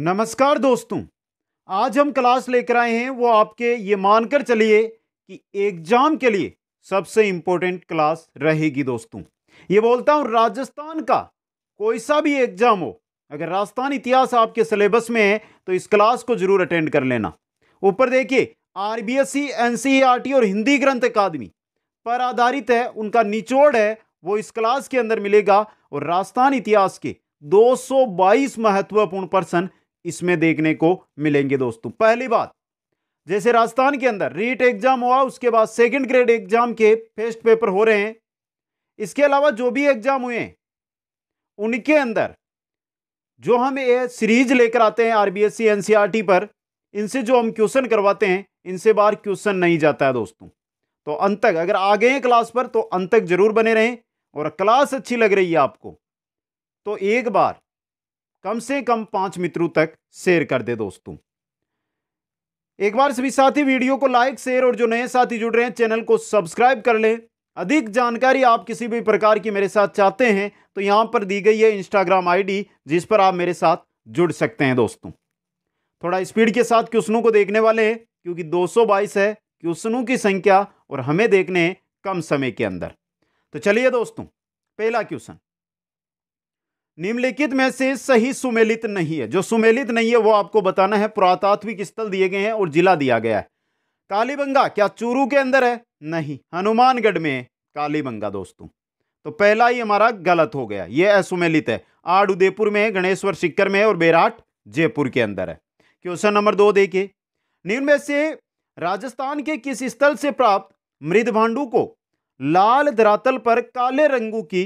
नमस्कार दोस्तों आज हम क्लास लेकर आए हैं वो आपके ये मानकर चलिए कि एग्जाम के लिए सबसे इंपॉर्टेंट क्लास रहेगी दोस्तों ये बोलता हूँ राजस्थान का कोई सा भी एग्जाम हो अगर राजस्थान इतिहास आपके सिलेबस में है तो इस क्लास को जरूर अटेंड कर लेना ऊपर देखिए R B S C N C R T और हिंदी ग्रंथ अकादमी पर आधारित है उनका निचोड़ है वो इस क्लास के अंदर मिलेगा और राजस्थान इतिहास के 222 महत्वपूर्ण पर्सन इसमें देखने को मिलेंगे दोस्तों पहली बात जैसे राजस्थान के अंदर रीट एग्जाम हुआ उसके बाद सेकंड ग्रेड एग्जाम के फेस्ट पेपर हो रहे हैं इसके अलावा जो भी एग्जाम हुए उनके अंदर जो हम ये सीरीज लेकर आते हैं आरबीएससी एनसीईआरटी पर इनसे जो हम क्वेश्चन करवाते हैं इनसे बाहर क्वेश्चन नहीं जाता है दोस्तों तो अंत तक अगर आ गए क्लास पर तो अंत तक जरूर बने रहें और क्लास अच्छी लग रही है आपको तो एक बार कम से कम पांच मित्रों तक शेयर कर दे दोस्तों एक बार सभी साथी वीडियो को लाइक शेयर और जो नए साथी जुड़ रहे हैं चैनल को सब्सक्राइब कर लें अधिक जानकारी आप किसी भी प्रकार की मेरे साथ चाहते हैं तो यहां पर दी गई है इंस्टाग्राम आईडी जिस पर आप मेरे साथ जुड़ सकते हैं दोस्तों थोड़ा स्पीड के साथ क्वेश्चनों को देखने वाले हैं क्योंकि 222 है क्वेश्चनों की संख्या और हमें देखने हैं कम समय के अंदर तो चलिए दोस्तों पहला क्वेश्चन निम्नलिखित में से सही सुमेलित नहीं है जो सुमेलित नहीं है वो आपको बताना है पुरातात्विक स्थल दिए गए हैं और जिला दिया गया है कालीबंगा क्या चूरू के अंदर है नहीं हनुमानगढ़ में कालीबंगा दोस्तों तो पहला ही हमारा गलत हो गया ये असुमेलित है आड़ उदयपुर में है गणेश्वर शिक्कर में है और बेराट जयपुर के अंदर है क्वेश्चन नंबर दो देखिए निम्न में से राजस्थान के किस स्थल से प्राप्त मृदभांडू को लाल धरातल पर काले रंगू की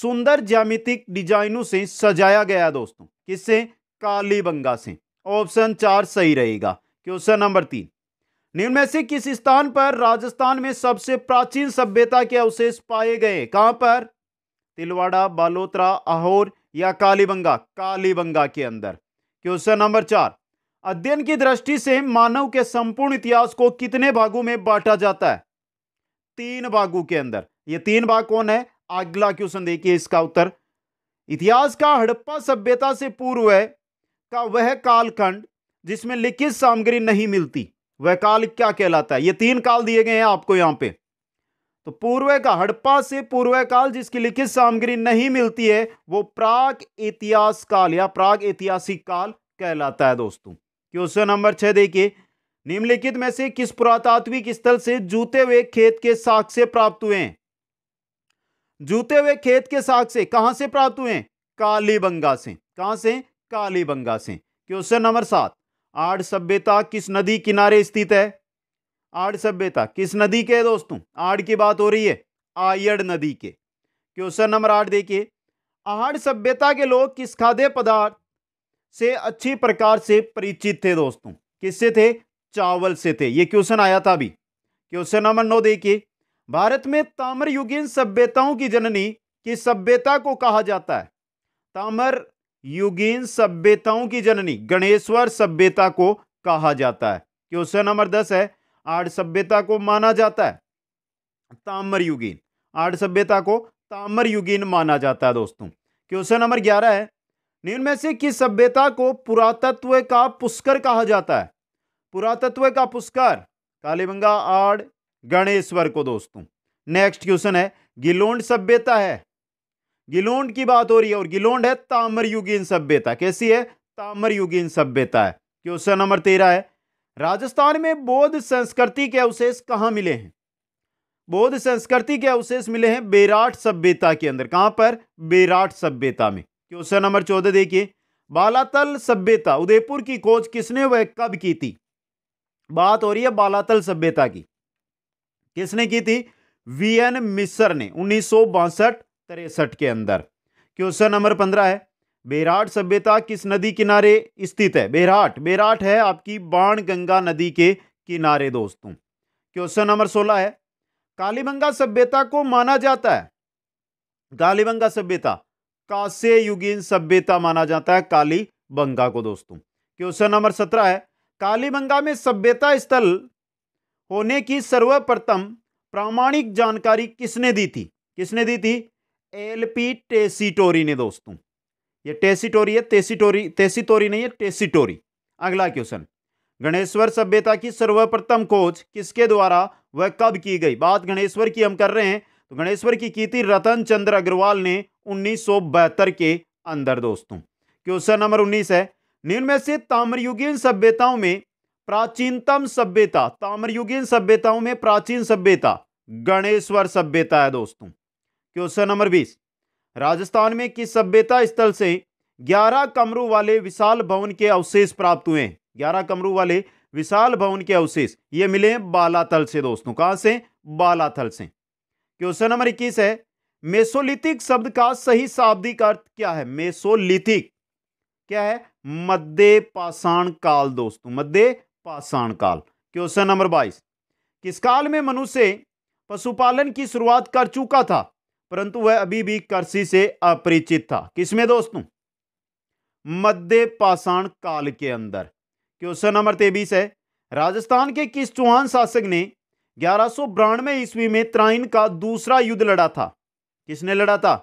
सुंदर ज्यामितिक डिजाइनों से सजाया गया दोस्तों किससे काली बंगा से ऑप्शन चार सही रहेगा क्वेश्चन नंबर तीन निम्न में से किस स्थान पर राजस्थान में सबसे प्राचीन सभ्यता के अवशेष पाए गए कहां पर तिलवाड़ा बालोतरा आहोर या कालीबंगा कालीबंगा के अंदर क्वेश्चन नंबर चार अध्ययन की दृष्टि से मानव के संपूर्ण इतिहास को कितने भागों में बांटा जाता है तीन भागों के अंदर ये तीन भाग कौन है अगला क्वेश्चन देखिए इसका उत्तर इतिहास का हड़प्पा सभ्यता से पूर्व है का वह कालखंड जिसमें लिखित सामग्री नहीं मिलती वह काल क्या कहलाता है ये तीन काल दिए गए हैं आपको यहां पे तो पूर्व का हड़प्पा से पूर्व काल जिसकी लिखित सामग्री नहीं मिलती है वो प्राग इतिहास काल या प्राग ऐतिहासिक काल कहलाता है दोस्तों क्वेश्चन नंबर छह देखिए निम्नलिखित में से किस पुरातात्विक स्थल से जूते हुए खेत के साक्ष्य प्राप्त हुए हैं जूते हुए खेत के साग से कहां से प्राप्त हुए काली बंगा से कहां से काली बंगा से क्वेश्चन नंबर सात आड़ सभ्यता किस नदी किनारे स्थित है आड़ सभ्यता किस नदी के है दोस्तों आड़ की बात हो रही है आयड़ नदी के क्वेश्चन नंबर आठ देखिए आड़ सभ्यता के लोग किस खाद्य पदार्थ से अच्छी प्रकार से परिचित थे दोस्तों किससे थे चावल से थे ये क्वेश्चन आया था अभी क्वेश्चन नंबर नौ देखिए भारत में ताम्र युगीन सभ्यताओं की जननी की सभ्यता को कहा जाता है ताम्र युगीन सभ्यताओं की जननी गणेश्वर सभ्यता को कहा जाता है क्वेश्चन नंबर दस है आठ सभ्यता को माना जाता है ताम्र युगीन आठ सभ्यता को ताम्र युगीन माना जाता है दोस्तों क्वेश्चन नंबर ग्यारह है निम्न में से किस सभ्यता को पुरातत्व का पुष्कर कहा जाता है पुरातत्व का पुष्कर कालीबंगा आड़ गणेश्वर को दोस्तों नेक्स्ट क्वेश्चन है गिलोंड सभ्यता है गिलोंड की बात हो रही है और गिलोंड है ताम्र युगीन सभ्यता कैसी है ताम्र युगीन सभ्यता है क्वेश्चन नंबर तेरह है राजस्थान में बौद्ध संस्कृति के अवशेष कहाँ मिले हैं बौद्ध संस्कृति के अवशेष मिले हैं बेराट सभ्यता के अंदर कहाँ पर बेराट सभ्यता में क्वेश्चन नंबर चौदह देखिए बालातल सभ्यता उदयपुर की खोज किसने वह कब की थी बात हो रही है बालातल सभ्यता की किसने की थी वी एन मिसर ने उन्नीस सौ तिरसठ के अंदर क्वेश्चन नंबर पंद्रह है बेराट सभ्यता किस नदी किनारे स्थित है बेराट बेराट है आपकी बाण गंगा नदी के किनारे दोस्तों क्वेश्चन नंबर सोलह है कालीबंगा सभ्यता को माना जाता है कालीबंगा सभ्यता कासे युगीन सभ्यता माना जाता है कालीबंगा को दोस्तों क्वेश्चन नंबर सत्रह है कालीबंगा में सभ्यता स्थल होने की सर्वप्रथम प्रामाणिक जानकारी किसने दी थी किसने दी थी एल पी टेसिटोरी ने दोस्तों ये टेसिटोरी है तेसिटोरी तेसिटोरी नहीं है टेसिटोरी अगला क्वेश्चन गणेश्वर सभ्यता की सर्वप्रथम खोज किसके द्वारा वह कब की गई बात गणेश्वर की हम कर रहे हैं तो गणेश्वर की की थी रतन चंद्र अग्रवाल ने उन्नीस के अंदर दोस्तों क्वेश्चन नंबर उन्नीस है निम्न से ताम्रयुगीन सभ्यताओं में प्राचीनतम सभ्यता ताम्रयुगीन सभ्यताओं में प्राचीन सभ्यता गणेश्वर सभ्यता है दोस्तों क्वेश्चन नंबर बीस राजस्थान में किस सभ्यता स्थल से ग्यारह कमरों वाले विशाल भवन के अवशेष प्राप्त हुए ग्यारह कमरों वाले विशाल भवन के अवशेष ये मिले बालाथल से दोस्तों कहां से बालाथल से क्वेश्चन नंबर इक्कीस है मेसोलिथिक शब्द का सही शाब्दिक अर्थ क्या है मेसोलिथिक क्या है मध्य पाषाण काल दोस्तों मध्य पाषाण काल क्वेश्चन नंबर बाईस किस काल में मनुष्य पशुपालन की शुरुआत कर चुका था परंतु वह अभी भी कृषि से अपरिचित था किसमें दोस्तों मध्य पाषाण काल के अंदर क्वेश्चन नंबर तेबीस है राजस्थान के किस चौहान शासक ने ग्यारह सौ बानवे ईस्वी में त्राइन का दूसरा युद्ध लड़ा था किसने लड़ा था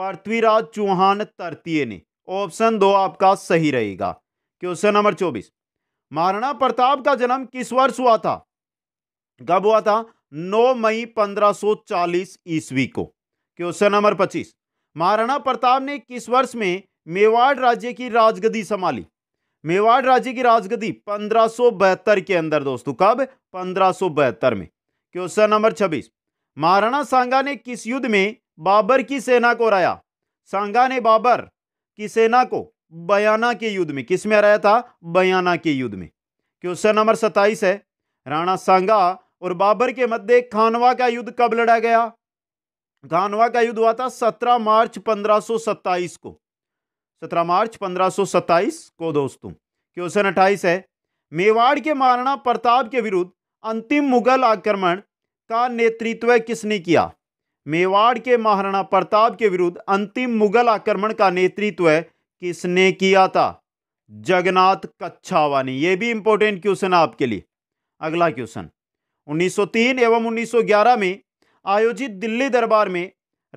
पृथ्वीराज चौहान तृतीय ने ऑप्शन दो आपका सही रहेगा क्वेश्चन नंबर चौबीस महाराणा प्रताप का जन्म किस वर्ष हुआ था कब हुआ था 9 मई 1540 ईस्वी को क्वेश्चन नंबर 25 महाराणा प्रताप ने किस वर्ष में मेवाड़ राज्य की राजगदी संभाली मेवाड़ राज्य की राजगदी पंद्रह के अंदर दोस्तों कब पंद्रह में क्वेश्चन नंबर 26 महाराणा सांगा ने किस युद्ध में बाबर की सेना को हराया सांगा ने बाबर की सेना को बयाना के युद्ध में किस में हराया था बयाना के युद्ध में क्वेश्चन नंबर सत्ताईस है राणा सांगा और बाबर के मध्य खानवा का युद्ध कब लड़ा गया खानवा का युद्ध हुआ था 17 मार्च 1527 को 17 मार्च 1527 को दोस्तों क्वेश्चन अट्ठाईस है मेवाड़ के महाराणा प्रताप के विरुद्ध अंतिम मुगल आक्रमण का नेतृत्व किसने किया मेवाड़ के महाराणा प्रताप के विरुद्ध अंतिम मुगल आक्रमण का नेतृत्व किसने किया था जगन्नाथ कच्छावानी ये भी इंपॉर्टेंट क्वेश्चन है आपके लिए अगला क्वेश्चन 1903 एवं 1911 में आयोजित दिल्ली दरबार में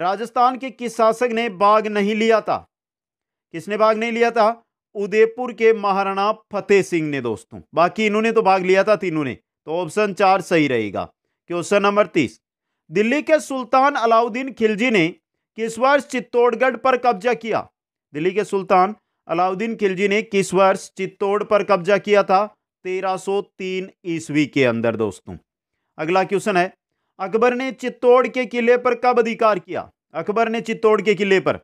राजस्थान के किस शासक ने भाग नहीं लिया था किसने भाग नहीं लिया था उदयपुर के महाराणा फतेह सिंह ने दोस्तों बाकी इन्होंने तो भाग लिया था तीनों ने तो ऑप्शन चार सही रहेगा क्वेश्चन नंबर तीस दिल्ली के सुल्तान अलाउद्दीन खिलजी ने किस वर्ष चित्तौड़गढ़ पर कब्जा किया दिल्ली के सुल्तान अलाउद्दीन खिलजी ने किस वर्ष चित्तौड़ पर कब्जा किया था 1303 ईस्वी के अंदर दोस्तों अगला क्वेश्चन है अकबर ने चित्तौड़ के किले पर कब अधिकार किया अकबर ने चित्तौड़ के किले पर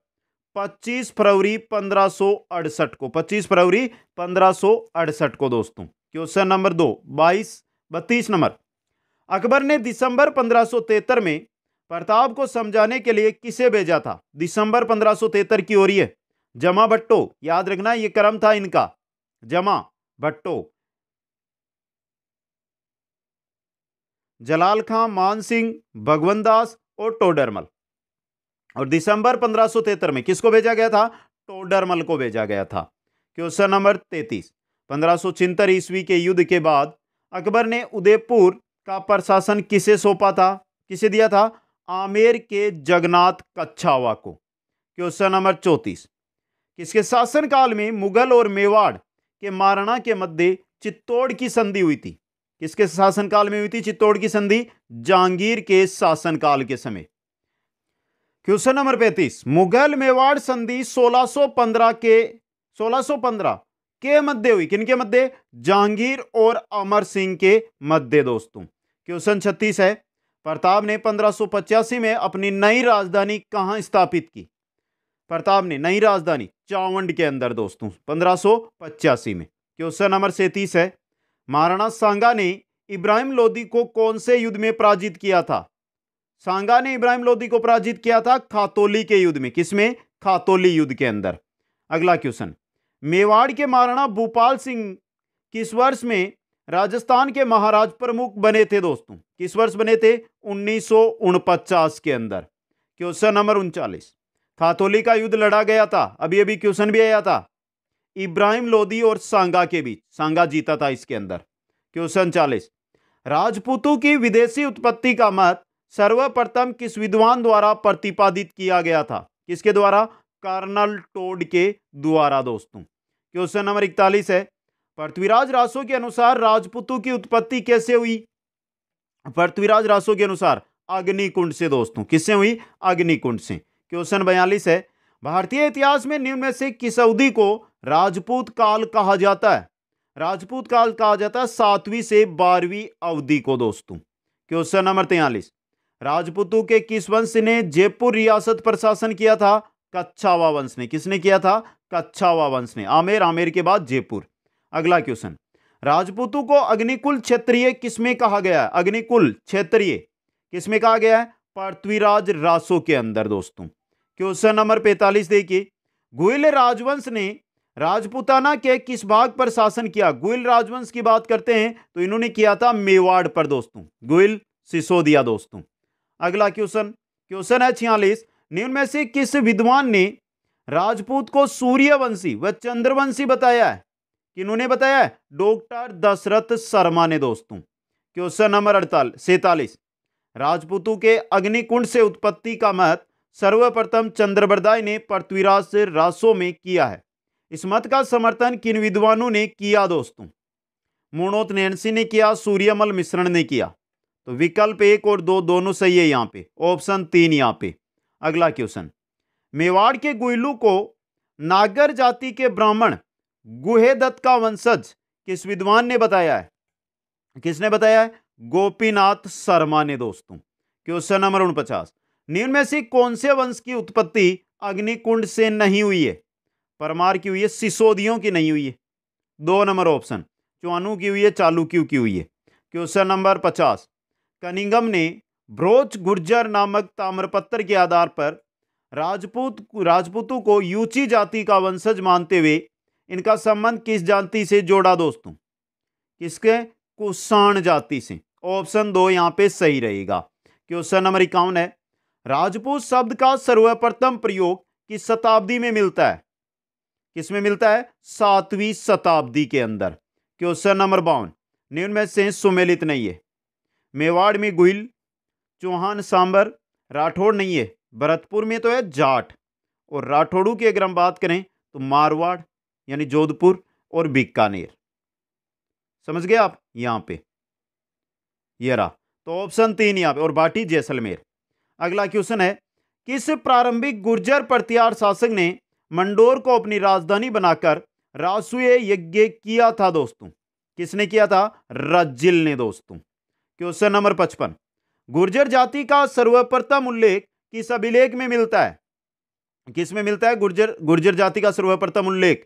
25 फरवरी 1568 को 25 फरवरी 1568 को दोस्तों क्वेश्चन नंबर दो बाईस बत्तीस नंबर अकबर ने दिसंबर पंद्रह में प्रताप को समझाने के लिए किसे भेजा था दिसंबर पंद्रह की हो रही है जमा भट्टो याद रखना ये क्रम था इनका जमा भट्टो जलाल खां मान सिंह भगवंत दास और टोडरमल और दिसंबर पंद्रह में किसको भेजा गया था टोडरमल को भेजा गया था क्वेश्चन नंबर तैतीस पंद्रह ईस्वी के युद्ध के बाद अकबर ने उदयपुर का प्रशासन किसे सौंपा था किसे दिया था आमेर के जगन्नाथ कच्छावा को क्वेश्चन नंबर चौंतीस किसके इसके शासनकाल में मुगल और मेवाड़ के महाराणा के मध्य चित्तौड़ की संधि हुई थी किसके शासनकाल में हुई थी चित्तौड़ की संधि जहांगीर के शासनकाल के समय क्वेश्चन नंबर पैंतीस मुगल मेवाड़ संधि 1615 के 1615 के मध्य हुई किनके मध्य जहांगीर और अमर सिंह के मध्य दोस्तों क्वेश्चन छत्तीस है प्रताप ने पंद्रह में अपनी नई राजधानी कहाँ स्थापित की प्रताप ने नई राजधानी चावंड के अंदर दोस्तों पंद्रह में क्वेश्चन नंबर सैतीस है महाराणा सांगा ने इब्राहिम लोदी को कौन से युद्ध में पराजित किया था सांगा ने इब्राहिम लोदी को पराजित किया था खातोली के युद्ध में किसमें खातोली युद्ध के अंदर अगला क्वेश्चन मेवाड़ के महाराणा भूपाल सिंह किस वर्ष में राजस्थान के महाराज प्रमुख बने थे दोस्तों किस वर्ष बने थे उन्नीस के अंदर क्वेश्चन नंबर उनचालीस खातोली का युद्ध लड़ा गया था अभी अभी क्वेश्चन भी आया था इब्राहिम लोदी और सांगा के बीच सांगा जीता था इसके अंदर क्वेश्चन चालीस राजपूतों की विदेशी उत्पत्ति का मत सर्वप्रथम किस विद्वान द्वारा प्रतिपादित किया गया था किसके द्वारा कर्नल टोड के द्वारा दोस्तों क्वेश्चन नंबर इकतालीस है पृथ्वीराज रासो के अनुसार राजपूतों की उत्पत्ति कैसे हुई पृथ्वीराज रासो के अनुसार अग्निकुंड से दोस्तों किससे हुई अग्निकुंड से क्वेश्चन बयालीस है भारतीय इतिहास में निम्न में से किस अवधि को राजपूत काल कहा जाता है राजपूत काल कहा जाता है सातवीं से बारहवीं अवधि को दोस्तों क्वेश्चन नंबर तैयलीस राजपूतों के किस वंश ने जयपुर रियासत प्रशासन किया था कच्छावा वंश ने किसने किया था कच्छावा वंश ने आमेर आमेर के बाद जयपुर अगला क्वेश्चन राजपूतों को अग्निकुल क्षेत्रीय किसमें कहा गया है अग्निकुल क्षेत्रीय किसमें कहा गया है पृथ्वीराज रासो के अंदर दोस्तों क्वेश्चन नंबर पैतालीस देखिए गुइल राजवंश ने राजपूताना के किस भाग पर शासन किया गुइल राजवंश की बात करते हैं तो इन्होंने किया था मेवाड़ पर दोस्तों गुइल सिसोदिया दोस्तों अगला क्वेश्चन क्वेश्चन है छियालीस निम्न में से किस विद्वान ने राजपूत को सूर्यवंशी व चंद्रवंशी बताया है उन्होंने बताया है डॉक्टर दशरथ शर्मा ने दोस्तों क्वेश्चन नंबर अड़तालीस सैतालीस राजपूतों के अग्निकुंड से उत्पत्ति का महत्व सर्वप्रथम चंद्रबरदाई ने पृथ्वीराज से रासो में किया है इस मत का समर्थन किन विद्वानों ने किया दोस्तों मुणोत नैनसी ने किया सूर्यमल मिश्रण ने किया तो विकल्प एक और दो दोनों सही है यहाँ पे ऑप्शन तीन यहाँ पे अगला क्वेश्चन मेवाड़ के गुइलू को नागर जाति के ब्राह्मण गुहेदत्त का वंशज किस विद्वान ने बताया है किसने बताया है गोपीनाथ शर्मा ने दोस्तों क्वेश्चन नंबर उनपचास निम्न में से कौन से वंश की उत्पत्ति अग्निकुंड से नहीं हुई है परमार की हुई है सिसोदियों की नहीं हुई है दो नंबर ऑप्शन चौनु की हुई है चालुक्यू की हुई है क्वेश्चन नंबर पचास कनिंगम ने ब्रोच गुर्जर नामक ताम्रपत्र के आधार पर राजपूत राजपूतों को यूची जाति का वंशज मानते हुए इनका संबंध किस जाति से जोड़ा दोस्तों किसके कुषाण जाति से ऑप्शन दो यहाँ पे सही रहेगा क्वेश्चन नंबर इक्यावन है राजपूत शब्द का सर्वप्रथम प्रयोग किस शताब्दी में मिलता है किसमें मिलता है सातवीं शताब्दी के अंदर क्वेश्चन नंबर बावन निम्न से सुमेलित नहीं है मेवाड़ में गुहिल चौहान सांबर राठौड़ नहीं है भरतपुर में तो है जाट और राठौड़ू की अगर हम बात करें तो मारवाड़ यानी जोधपुर और बीकानेर समझ गए आप यहां पे ये रहा तो ऑप्शन तीन यहां पे और बाटी जैसलमेर अगला क्वेश्चन है किस प्रारंभिक गुर्जर प्रत्यार शासक ने मंडोर को अपनी राजधानी बनाकर रासुए यज्ञ किया था दोस्तों किसने किया था रज्जिल ने दोस्तों क्वेश्चन नंबर पचपन गुर्जर जाति का सर्वप्रथम उल्लेख किस अभिलेख में मिलता है किस में मिलता है गुर्जर गुर्जर जाति का सर्वप्रथम उल्लेख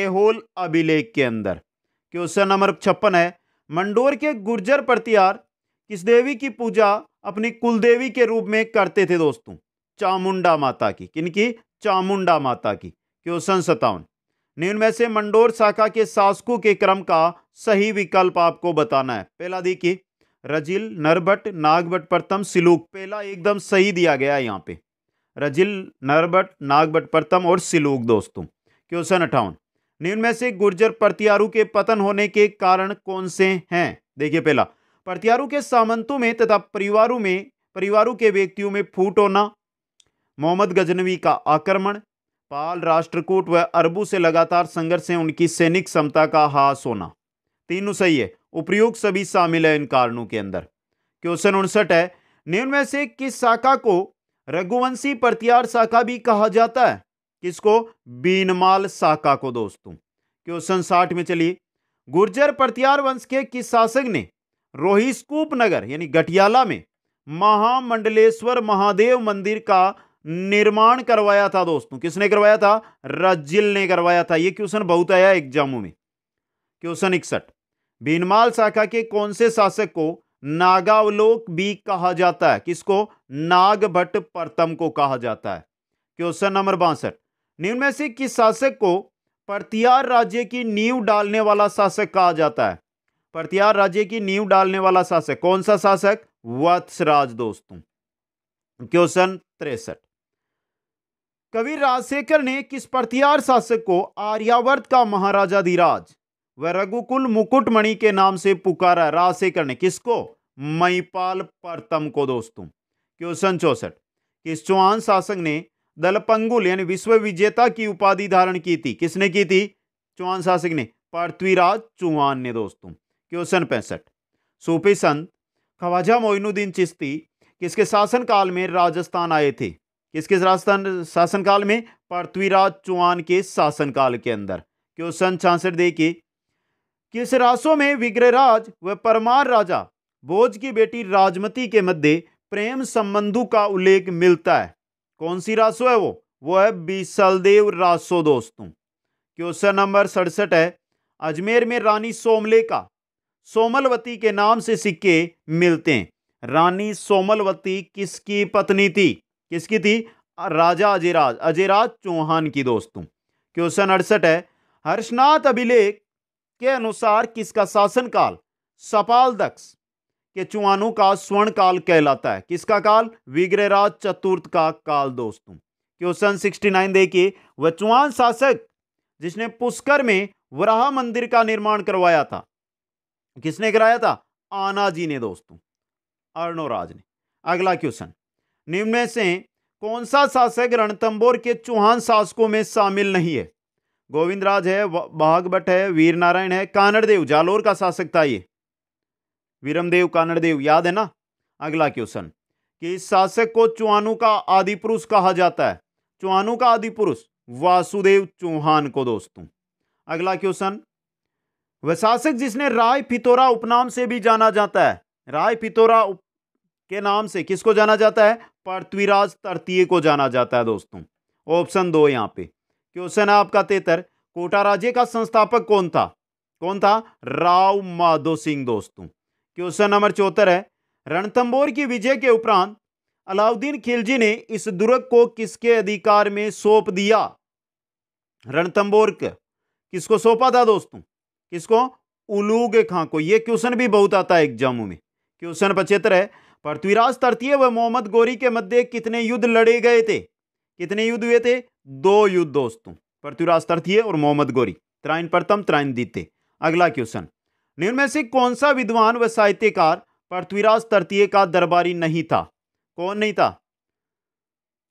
एहोल अभिलेख के अंदर क्वेश्चन नंबर छप्पन है मंडोर के गुर्जर प्रतिहार किस देवी की पूजा अपनी कुलदेवी के रूप में करते थे दोस्तों चामुंडा माता की किनकी चामुंडा माता की क्वेश्चन सतावन निम्न से मंडोर शाखा के शासकों के क्रम का सही विकल्प आपको बताना है पहला देखिए रजिल नरबट नागभट प्रथम सिलूक पहला एकदम सही दिया गया है यहाँ पे रजिल नरबट नागभट प्रथम और सिलूक दोस्तों क्वेश्चन अठावन निम्न में से गुर्जर प्रतियारू के पतन होने के कारण कौन से हैं देखिए पहला प्रत्यारू के सामंतों में तथा परिवारों में परिवारों के व्यक्तियों में फूट होना मोहम्मद गजनवी का आक्रमण पाल राष्ट्रकूट व अरबू से लगातार संघर्ष से उनकी सैनिक क्षमता का हास होना तीनों सही है उपयोग सभी शामिल है इन कारणों के अंदर क्वेश्चन उनसठ है निम्न में से किस शाखा को रघुवंशी प्रत्यार शाखा भी कहा जाता है किसको बीनमाल शाखा को दोस्तों क्वेश्चन साठ में चलिए गुर्जर प्रत्यार वंश के किस शासक ने रोहिस्कूप नगर यानी गठियाला में महामंडलेश्वर महादेव मंदिर का निर्माण करवाया था दोस्तों किसने करवाया था रजिल ने करवाया था यह क्वेश्चन बहुत आया एग्जाम में क्वेश्चन इकसठ भीनमाल शाखा के कौन से शासक को नागावलोक भी कहा जाता है किसको नागभट्ट प्रथम को कहा जाता है क्वेश्चन नंबर बासठ निम्न से किस शासक को प्रतिहार राज्य की नींव डालने वाला शासक कहा जाता है प्रतिहार राज्य की नींव डालने वाला शासक कौन सा शासक वत्सराज दोस्तों क्वेश्चन तिरसठ कवि राजशेखर ने किस प्रतिहार शासक को आर्यावर्त का महाराजा धीराज व रघुकुल मुकुटमणि के नाम से पुकारा राजशेखर ने किसको मईपाल परतम को दोस्तों क्वेश्चन चौसठ किस चौहान शासक ने दलपंगुल यानी विश्व विजेता की उपाधि धारण की थी किसने की थी चौहान शासक ने पृथ्वीराज चौहान ने दोस्तों क्वेश्चन पैंसठ सूफी संत ख्वाजा मोइनुद्दीन चिश्ती किसके शासनकाल में राजस्थान आए थे किसके राजस्थान शासनकाल में पृथ्वीराज चौहान के शासनकाल के अंदर क्वेश्चन छासठ देखिए किस रासों में विग्रहराज व परमार राजा बोझ की बेटी राजमती के मध्य प्रेम संबंधों का उल्लेख मिलता है कौन सी रासो है वो वो है बीसलदेव रासो दोस्तों क्वेश्चन नंबर सड़सठ है अजमेर में रानी सोमले का सोमलवती के नाम से सिक्के मिलते हैं रानी सोमलवती किसकी पत्नी थी किसकी थी राजा अजयराज अजयराज चौहान की दोस्तों क्वेश्चन अड़सठ है हर्षनाथ अभिलेख के अनुसार किसका शासनकाल सपाल दक्ष के चुहानों का स्वर्ण काल कहलाता है किसका काल विग्रहराज चतुर्थ का काल दोस्तों क्वेश्चन सिक्सटी नाइन देखिए वह चुहान शासक जिसने पुष्कर में वराह मंदिर का निर्माण करवाया था किसने कराया था आना जी ने दोस्तों अर्णो राज ने अगला क्वेश्चन निम्न में से कौन सा शासक रणतंबोर के चौहान शासकों में शामिल नहीं है गोविंद राज है भागवट है वीर नारायण है कानड़देव जालोर का शासक था ये वीरमदेव कानड़देव याद है ना अगला क्वेश्चन कि इस शासक को चुहानु का आदि पुरुष कहा जाता है चुहानु का आदि पुरुष वासुदेव चौहान को दोस्तों अगला क्वेश्चन वह शासक जिसने राय पितोरा उपनाम से भी जाना जाता है राय पितोरा उप... के नाम से किसको जाना जाता है पृथ्वीराज तृतीय को जाना जाता है दोस्तों ऑप्शन दो यहाँ पे क्वेश्चन है आपका तेतर कोटा राज्य का संस्थापक कौन था कौन था राव माधो सिंह दोस्तों क्वेश्चन नंबर चौहत्तर है रणथम्बोर की विजय के उपरांत अलाउद्दीन खिलजी ने इस दुर्ग को किसके अधिकार में सौंप दिया रणथंबोर किसको सौंपा था दोस्तों किसको उलूग खां को ये क्वेश्चन भी बहुत आता है एग्जाम में क्वेश्चन पचहत्तर है पृथ्वीराज तृतीय व मोहम्मद गोरी के मध्य कितने युद्ध लड़े गए थे कितने युद्ध हुए थे दो युद्ध दोस्तों पृथ्वीराज तृतीय और मोहम्मद गोरी त्राइन प्रथम त्राइन दीते अगला क्वेश्चन निम्न में से कौन सा विद्वान व साहित्यकार पृथ्वीराज तृतीय का दरबारी नहीं था कौन नहीं था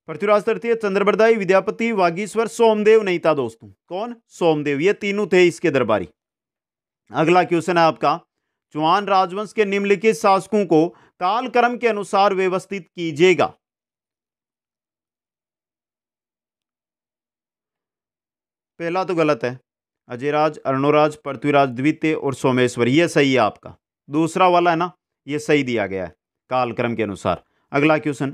पृथ्वीराज तृतीय चंद्रबरदाई विद्यापति वागीश्वर सोमदेव नहीं था दोस्तों कौन सोमदेव ये तीनों थे इसके दरबारी अगला क्वेश्चन है आपका चौहान राजवंश के निम्नलिखित शासकों को कालक्रम के अनुसार व्यवस्थित कीजिएगा पहला तो गलत है अजयराज अरणोराज पृथ्वीराज द्वितीय और सोमेश्वर यह सही है आपका दूसरा वाला है ना ये सही दिया गया है कालक्रम के अनुसार अगला क्वेश्चन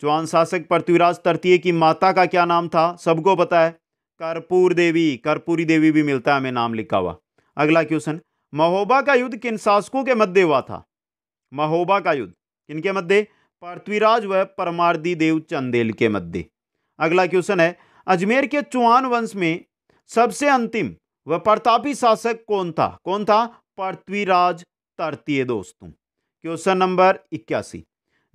चौहान शासक पृथ्वीराज तृतीय की माता का क्या नाम था सबको पता है कर्पूर देवी कर्पूरी देवी भी मिलता है हमें नाम लिखा हुआ अगला क्वेश्चन महोबा का युद्ध किन शासकों के मध्य हुआ था महोबा का युद्ध किनके मध्य पृथ्वीराज व परमार्दी देव चंदेल के मध्य अगला क्वेश्चन है अजमेर के चौहान वंश में सबसे अंतिम व प्रतापी शासक कौन था कौन था पृथ्वीराज तरतीय दोस्तों क्वेश्चन नंबर इक्यासी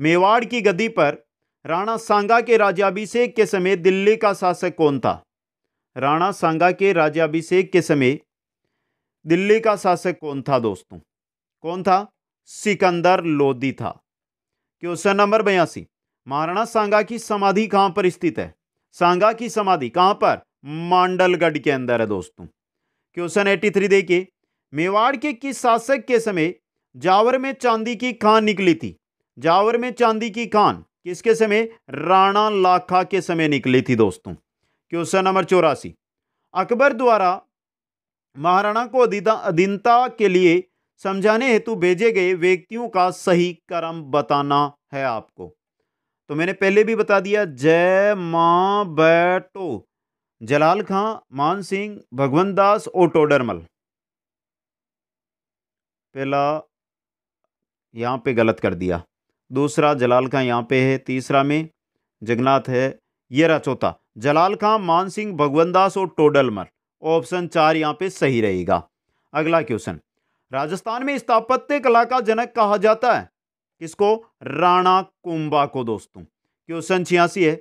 मेवाड़ की गद्दी पर राणा सांगा के राज्याभिषेक के समय दिल्ली का शासक कौन था राणा सांगा के राज्याभिषेक के समय दिल्ली का शासक कौन था दोस्तों कौन था सिकंदर लोदी था क्वेश्चन नंबर बयासी महाराणा सांगा की समाधि कहां पर स्थित है सांगा की समाधि कहां पर मांडलगढ़ के अंदर है दोस्तों क्वेश्चन एटी थ्री देखिए मेवाड़ के किस शासक के समय जावर में चांदी की खान निकली थी जावर में चांदी की खान किसके समय राणा लाखा के समय निकली थी दोस्तों क्वेश्चन नंबर चौरासी अकबर द्वारा महाराणा को अधीनता के लिए समझाने हेतु भेजे गए व्यक्तियों का सही क्रम बताना है आपको तो मैंने पहले भी बता दिया जय माँ बैटो जलाल खां मान सिंह भगवंत दास और टोडरमल पहला यहाँ पे गलत कर दिया दूसरा जलाल खां यहाँ पे है तीसरा में जगन्नाथ है ये रहा चौथा जलाल खां मान सिंह भगवंत दास और टोडलमल ऑप्शन चार यहाँ पे सही रहेगा अगला क्वेश्चन राजस्थान में स्थापत्य कला का जनक कहा जाता है किसको राणा कुंभा को दोस्तों क्वेश्चन छियासी है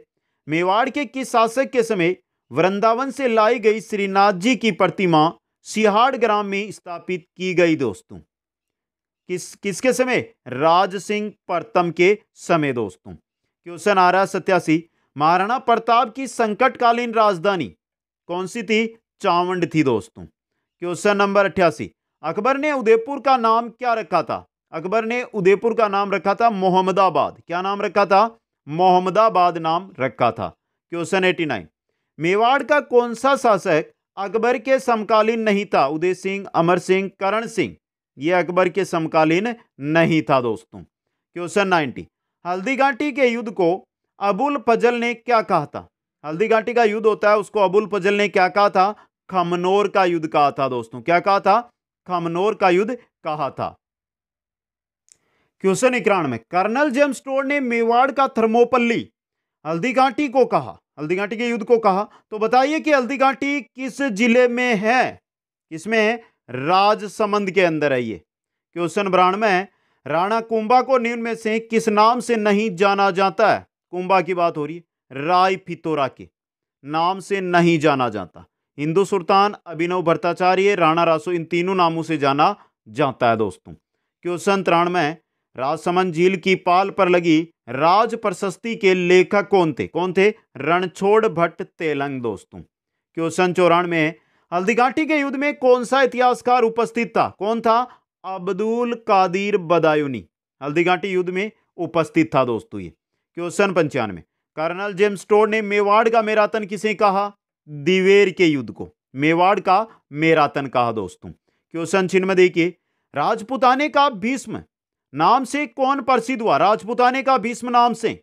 मेवाड़ के किस शासक के समय वृंदावन से लाई गई श्रीनाथ जी की प्रतिमा सिहाड़ ग्राम में स्थापित की गई दोस्तों किस किसके समय राज सिंह प्रथम के समय दोस्तों क्वेश्चन आ रहा सत्यासी महाराणा प्रताप की संकटकालीन राजधानी कौन सी थी चावंड थी दोस्तों क्वेश्चन नंबर अट्ठासी अकबर ने उदयपुर का नाम क्या रखा था अकबर ने उदयपुर का नाम रखा था मोहम्मदाबाद क्या नाम रखा था मोहम्मदाबाद नाम रखा था क्वेश्चन एटी नाइन मेवाड़ का कौन सा शासक अकबर के समकालीन नहीं था उदय सिंह अमर सिंह करण सिंह ये अकबर के समकालीन नहीं था दोस्तों क्वेश्चन नाइन्टी हल्दीघाटी के युद्ध को अबुल फजल ने क्या कहा था हल्दी घाटी का युद्ध होता है उसको अबुल फजल ने क्या कहा था खमनोर का युद्ध कहा था दोस्तों क्या कहा था खमनोर का युद्ध कहा था क्वेश्चन में कर्नल जेम स्टोर ने मेवाड़ का थर्मोपल्ली हल्दी घाटी को कहा हल्दी घाटी के युद्ध को कहा तो बताइए कि हल्दी घाटी किस जिले में है किसमें है राजसमंद के अंदर है ये क्वेश्चन ब्राण में राणा कुंभा को निम्न में से किस नाम से नहीं जाना जाता है कुंभा की बात हो रही है राय पितोरा के नाम से नहीं जाना जाता हिंदू सुल्तान अभिनव भट्टाचार्य राणा रासो इन तीनों नामों से जाना जाता है दोस्तों क्वेश्चन तिरानवे राजसमंद झील की पाल पर लगी राज प्रशस्ति के लेखक कौन थे कौन थे रणछोड़ भट्ट तेलंग दोस्तों क्वेश्चन चौरानवे हल्दीघाटी के युद्ध में कौन सा इतिहासकार उपस्थित था कौन था अब्दुल कादिर बदायूनी हल्दीघाटी युद्ध में उपस्थित था दोस्तों ये क्वेश्चन पंचानवे कर्नल जेम्स टोर ने मेवाड़ का मैराथन किसे कहा दिवेर के युद्ध को मेवाड़ का मैराथन कहा दोस्तों क्वेश्चन चिन्ह में देखिए राजपुताने का भीष्म नाम से कौन प्रसिद्ध हुआ राजपुताने का भीष्म नाम से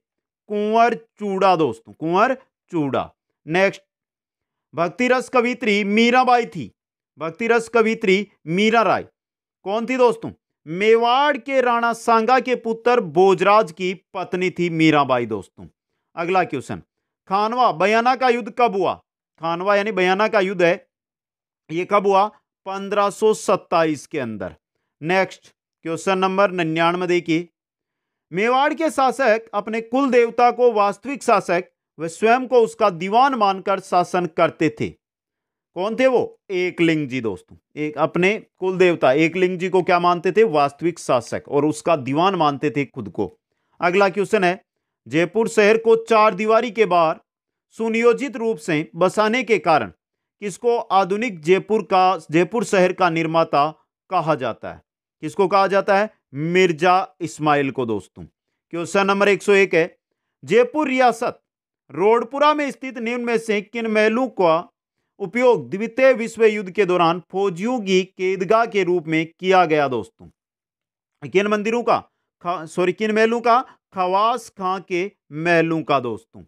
कुंवर चूड़ा दोस्तों कुंवर चूड़ा नेक्स्ट भक्ति रस कवित्री मीराबाई थी भक्ति रस कवित्री मीरा राय कौन थी दोस्तों मेवाड़ के राणा सांगा के पुत्र बोजराज की पत्नी थी मीराबाई दोस्तों अगला क्वेश्चन खानवा बयाना का युद्ध कब हुआ खानवा यानी बयाना का युद्ध है ये कब हुआ पंद्रह के अंदर नेक्स्ट क्वेश्चन नंबर निन्यानवे देखिए मेवाड़ के शासक अपने कुल देवता को वास्तविक शासक वे स्वयं को उसका दीवान मानकर शासन करते थे कौन थे वो एकलिंग जी दोस्तों एक अपने कुल देवता एकलिंग जी को क्या मानते थे वास्तविक शासक और उसका दीवान मानते थे खुद को अगला क्वेश्चन है जयपुर शहर को चार दीवारी के बाहर सुनियोजित रूप से बसाने के कारण किसको आधुनिक जयपुर का जयपुर शहर का निर्माता कहा जाता है किसको कहा जाता है मिर्जा इस्माइल को दोस्तों क्वेश्चन नंबर 101 है जयपुर रियासत रोडपुरा में स्थित निम्न में से किन महलों का उपयोग द्वितीय विश्व युद्ध के दौरान फौजियों की कैदगाह के रूप में किया गया दोस्तों किन मंदिरों का सॉरी किन महलों का खवास खां के महलों का दोस्तों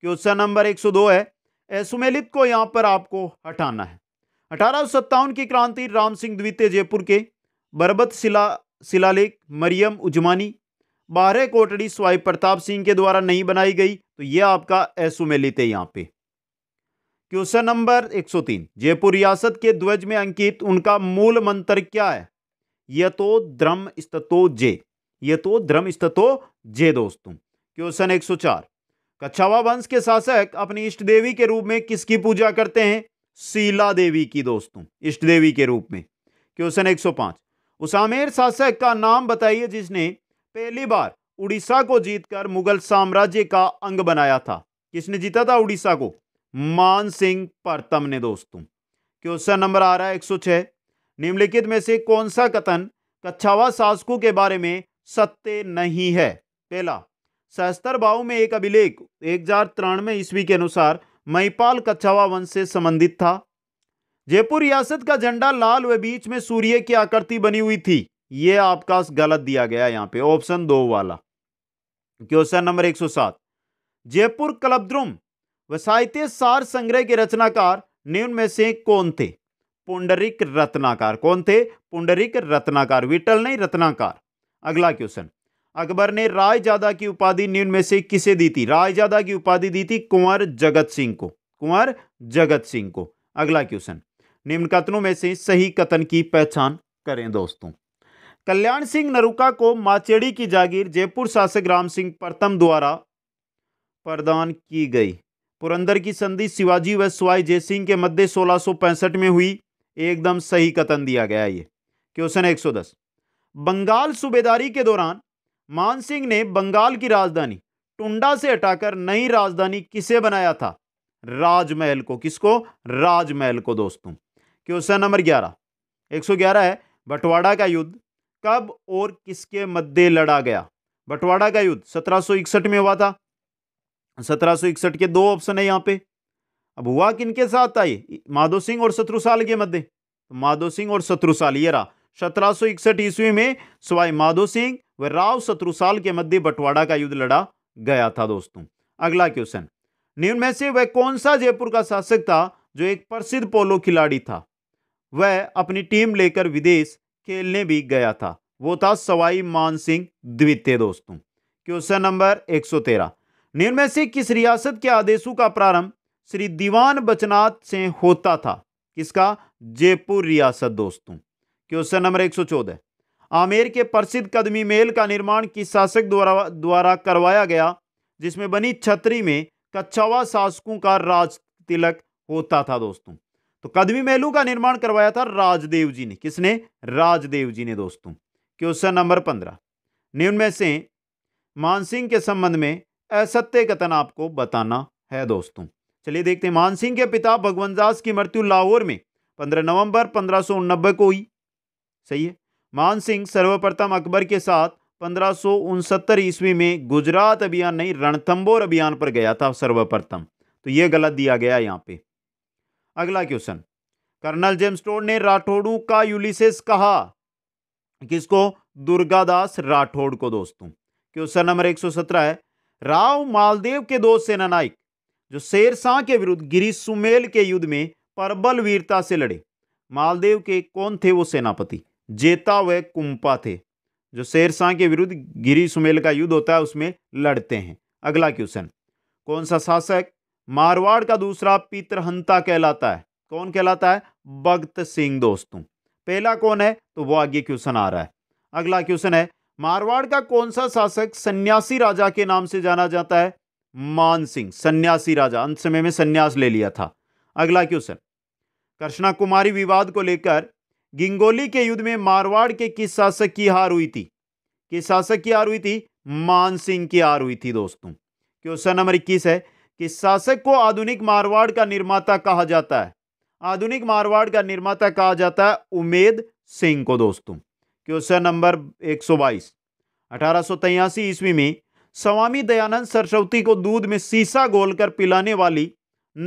क्वेश्चन नंबर 102 है सुमेलित को यहां पर आपको हटाना है अठारह की क्रांति राम सिंह द्वितीय जयपुर के बरबत शिला शिलालेख मरियम उजमानी बारह कोटड़ी स्वाई प्रताप सिंह के द्वारा नहीं बनाई गई तो यह आपका एसुमेलित है यहाँ पे क्वेश्चन नंबर 103 जयपुर रियासत के ध्वज में अंकित उनका मूल मंत्र क्या है यथो तो द्रम स्तो जे यथो तो द्रम स्तो जे दोस्तों क्वेश्चन एक चार कछावा वंश के शासक अपनी इष्ट देवी के रूप में किसकी पूजा करते हैं शीला देवी की दोस्तों इष्ट देवी के रूप में क्वेश्चन एक सौ पांच उसामेर शासक का नाम बताइए जिसने पहली बार उड़ीसा को जीतकर मुगल साम्राज्य का अंग बनाया था किसने जीता था उड़ीसा को मान सिंह परतम ने दोस्तों क्वेश्चन नंबर आ रहा है एक सौ छह निम्नलिखित में से कौन सा कथन कछावा शासकों के बारे में सत्य नहीं है पहला सहस्त्र भाव में एक अभिलेख एक हजार तिरानवे ईस्वी के अनुसार महिपाल कछावा वंश से संबंधित था जयपुर रियासत का झंडा लाल व बीच में सूर्य की आकृति बनी हुई थी यह आपका गलत दिया गया यहाँ पे ऑप्शन दो वाला क्वेश्चन नंबर एक सौ सात जयपुर क्लबद्रुम व साहित्य सार संग्रह के रचनाकार निम्न में से कौन थे पुंडरिक रत्नाकार कौन थे पुंडरिक रत्नाकार विटल नहीं रत्नाकार अगला क्वेश्चन अकबर ने रायजादा की उपाधि निम्न में से किसे दी थी रायजादा की उपाधि दी थी कुंवर जगत सिंह को कुंवर जगत सिंह को अगला क्वेश्चन निम्न कथनों में से सही कथन की पहचान करें दोस्तों कल्याण सिंह नरुका को माचेड़ी की जागीर जयपुर शासक राम सिंह प्रथम द्वारा प्रदान की गई पुरंदर की संधि शिवाजी व सुवाई जय सिंह के मध्य सोलह में हुई एकदम सही कथन दिया गया ये क्वेश्चन 110 बंगाल सूबेदारी के दौरान मानसिंह ने बंगाल की राजधानी टुंडा से हटाकर नई राजधानी किसे बनाया था राजमहल को किसको राजमहल को दोस्तों क्वेश्चन नंबर ग्यारह एक सौ ग्यारह है बंटवाड़ा का युद्ध कब और किसके मध्य लड़ा गया बंटवाड़ा का युद्ध सत्रह इकसठ में हुआ था सत्रह इकसठ के दो ऑप्शन है यहाँ पे अब हुआ किन के साथ था ये माधो सिंह और शत्रुसाल के मध्य माधो सिंह और शत्रुसाल ये रहा सत्रह सौ इकसठ ईस्वी में स्वाई माधो सिंह व राव शत्रुसाल के मध्य बंटवाड़ा का युद्ध लड़ा गया था दोस्तों अगला क्वेश्चन निम्न में से वह कौन सा जयपुर का शासक था जो एक प्रसिद्ध पोलो खिलाड़ी था वह अपनी टीम लेकर विदेश खेलने भी गया था वो था सवाई मान सिंह द्वितीय दोस्तों क्वेश्चन नंबर 113 तेरह में से किस रियासत के आदेशों का प्रारंभ श्री दीवान बचनाथ से होता था किसका जयपुर रियासत दोस्तों क्वेश्चन नंबर 114 आमेर के प्रसिद्ध कदमी मेल का निर्माण किस शासक द्वारा द्वारा करवाया गया जिसमें बनी छतरी में कच्छावा शासकों का राज तिलक होता था दोस्तों तो कदमी मेलू का निर्माण करवाया था राजदेव जी ने किसने राजदेव जी ने दोस्तों क्वेश्चन नंबर पंद्रह निम्न में से मानसिंह के संबंध में असत्य कथन आपको बताना है दोस्तों चलिए देखते हैं मानसिंह के पिता भगवंत दास की मृत्यु लाहौर में पंद्रह नवंबर पंद्रह को हुई सही है मान सिंह सर्वप्रथम अकबर के साथ पंद्रह ईस्वी में गुजरात अभियान नहीं रणथंबोर अभियान पर गया था सर्वप्रथम तो ये गलत दिया गया यहाँ पे अगला क्वेश्चन कर्नल जेम्स ने राठौड़ू का यूलिसेस कहा किसको दुर्गादास राठौड़ को दोस्तों क्वेश्चन नंबर 117 है राव मालदेव के दो सेनानायक जो शेरशाह के विरुद्ध गिरी सुमेल के युद्ध में प्रबल वीरता से लड़े मालदेव के कौन थे वो सेनापति जेता व कुंपा थे जो शेर शाह के विरुद्ध गिरी सुमेल का युद्ध होता है उसमें लड़ते हैं अगला क्वेश्चन कौन सा शासक मारवाड़ का दूसरा पितरहंता कहलाता है कौन कहलाता है भगत सिंह दोस्तों पहला कौन है तो वो आगे क्वेश्चन आ रहा है अगला क्वेश्चन है मारवाड़ का कौन सा शासक सन्यासी राजा के नाम से जाना जाता है मान सिंह सन्यासी राजा अंत समय में सन्यास ले लिया था अगला क्वेश्चन कृष्णा कुमारी विवाद को लेकर गिंगोली के युद्ध में मारवाड़ के किस शासक की हार हुई थी किस शासक की हार हुई थी मान सिंह की हार हुई थी दोस्तों क्वेश्चन नंबर इक्कीस है कि शासक को आधुनिक मारवाड़ का निर्माता कहा जाता है आधुनिक मारवाड़ का निर्माता कहा जाता है उमेद सिंह को दोस्तों क्वेश्चन नंबर 122 अठारह ईस्वी में स्वामी दयानंद सरस्वती को दूध में शीशा घोलकर पिलाने वाली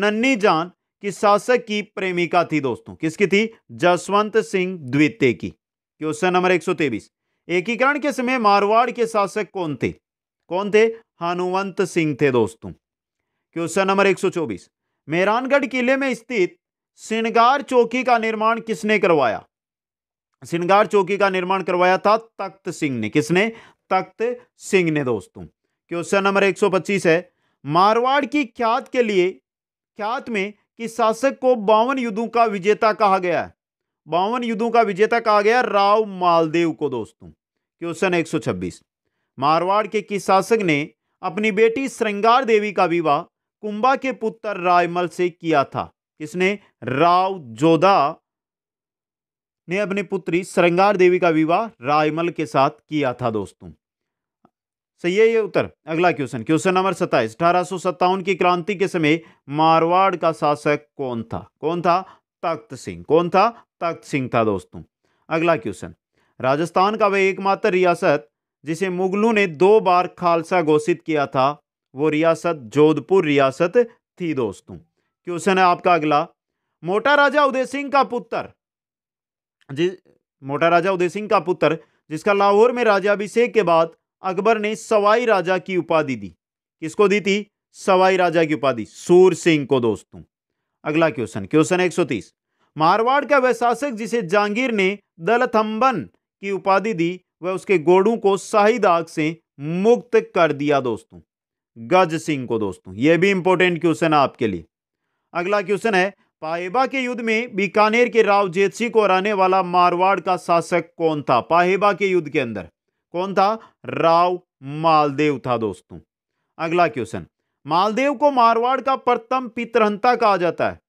नन्नी जान कि शासक की प्रेमिका थी दोस्तों किसकी थी जसवंत सिंह द्वितीय की क्वेश्चन नंबर एक सौ एकीकरण के समय मारवाड़ के शासक कौन थे कौन थे हनुवंत सिंह थे दोस्तों क्वेश्चन नंबर एक सौ चौबीस मेहरानगढ़ किले में स्थित सिंगार चौकी का निर्माण किसने करवाया सिंगार चौकी का निर्माण करवाया था तख्त सिंह ने किसने तख्त सिंह ने दोस्तों क्वेश्चन नंबर 125 है मारवाड़ की ख्यात के लिए ख्यात में कि शासक को बावन युद्धों का विजेता कहा गया है बावन युद्धों का विजेता कहा गया राव मालदेव को दोस्तों क्वेश्चन 126 मारवाड़ के किस शासक ने अपनी बेटी श्रृंगार देवी का विवाह कुंबा के पुत्र रायमल से किया था किसने राव जोधा ने अपनी पुत्री श्रृंगार देवी का विवाह रायमल के साथ किया था दोस्तों सही है ये उत्तर अगला क्वेश्चन क्वेश्चन नंबर सत्ताईस अठारह की क्रांति के समय मारवाड़ का शासक कौन था कौन था तख्त सिंह कौन था तख्त सिंह था दोस्तों अगला क्वेश्चन राजस्थान का वह एकमात्र रियासत जिसे मुगलों ने दो बार खालसा घोषित किया था वो रियासत जोधपुर रियासत थी दोस्तों क्वेश्चन है आपका अगला मोटा राजा उदय सिंह का पुत्र जी मोटा राजा उदय सिंह का पुत्र जिसका लाहौर में राजाभिषेक के बाद अकबर ने सवाई राजा की उपाधि दी किसको दी थी सवाई राजा की उपाधि सूर सिंह को दोस्तों अगला क्वेश्चन क्वेश्चन एक मारवाड़ का वह शासक जिसे जहांगीर ने दलथम्बन की उपाधि दी वह उसके गोड़ों को शाही दाग से मुक्त कर दिया दोस्तों गज सिंह को दोस्तों यह भी इंपॉर्टेंट क्वेश्चन है आपके लिए अगला क्वेश्चन है पाहेबा के युद्ध में बीकानेर के राव सिंह को हराने वाला मारवाड़ का शासक कौन था पाहेबा के युद्ध के अंदर कौन था राव मालदेव था दोस्तों अगला क्वेश्चन मालदेव को मारवाड़ का प्रथम पितरहंता कहा जाता है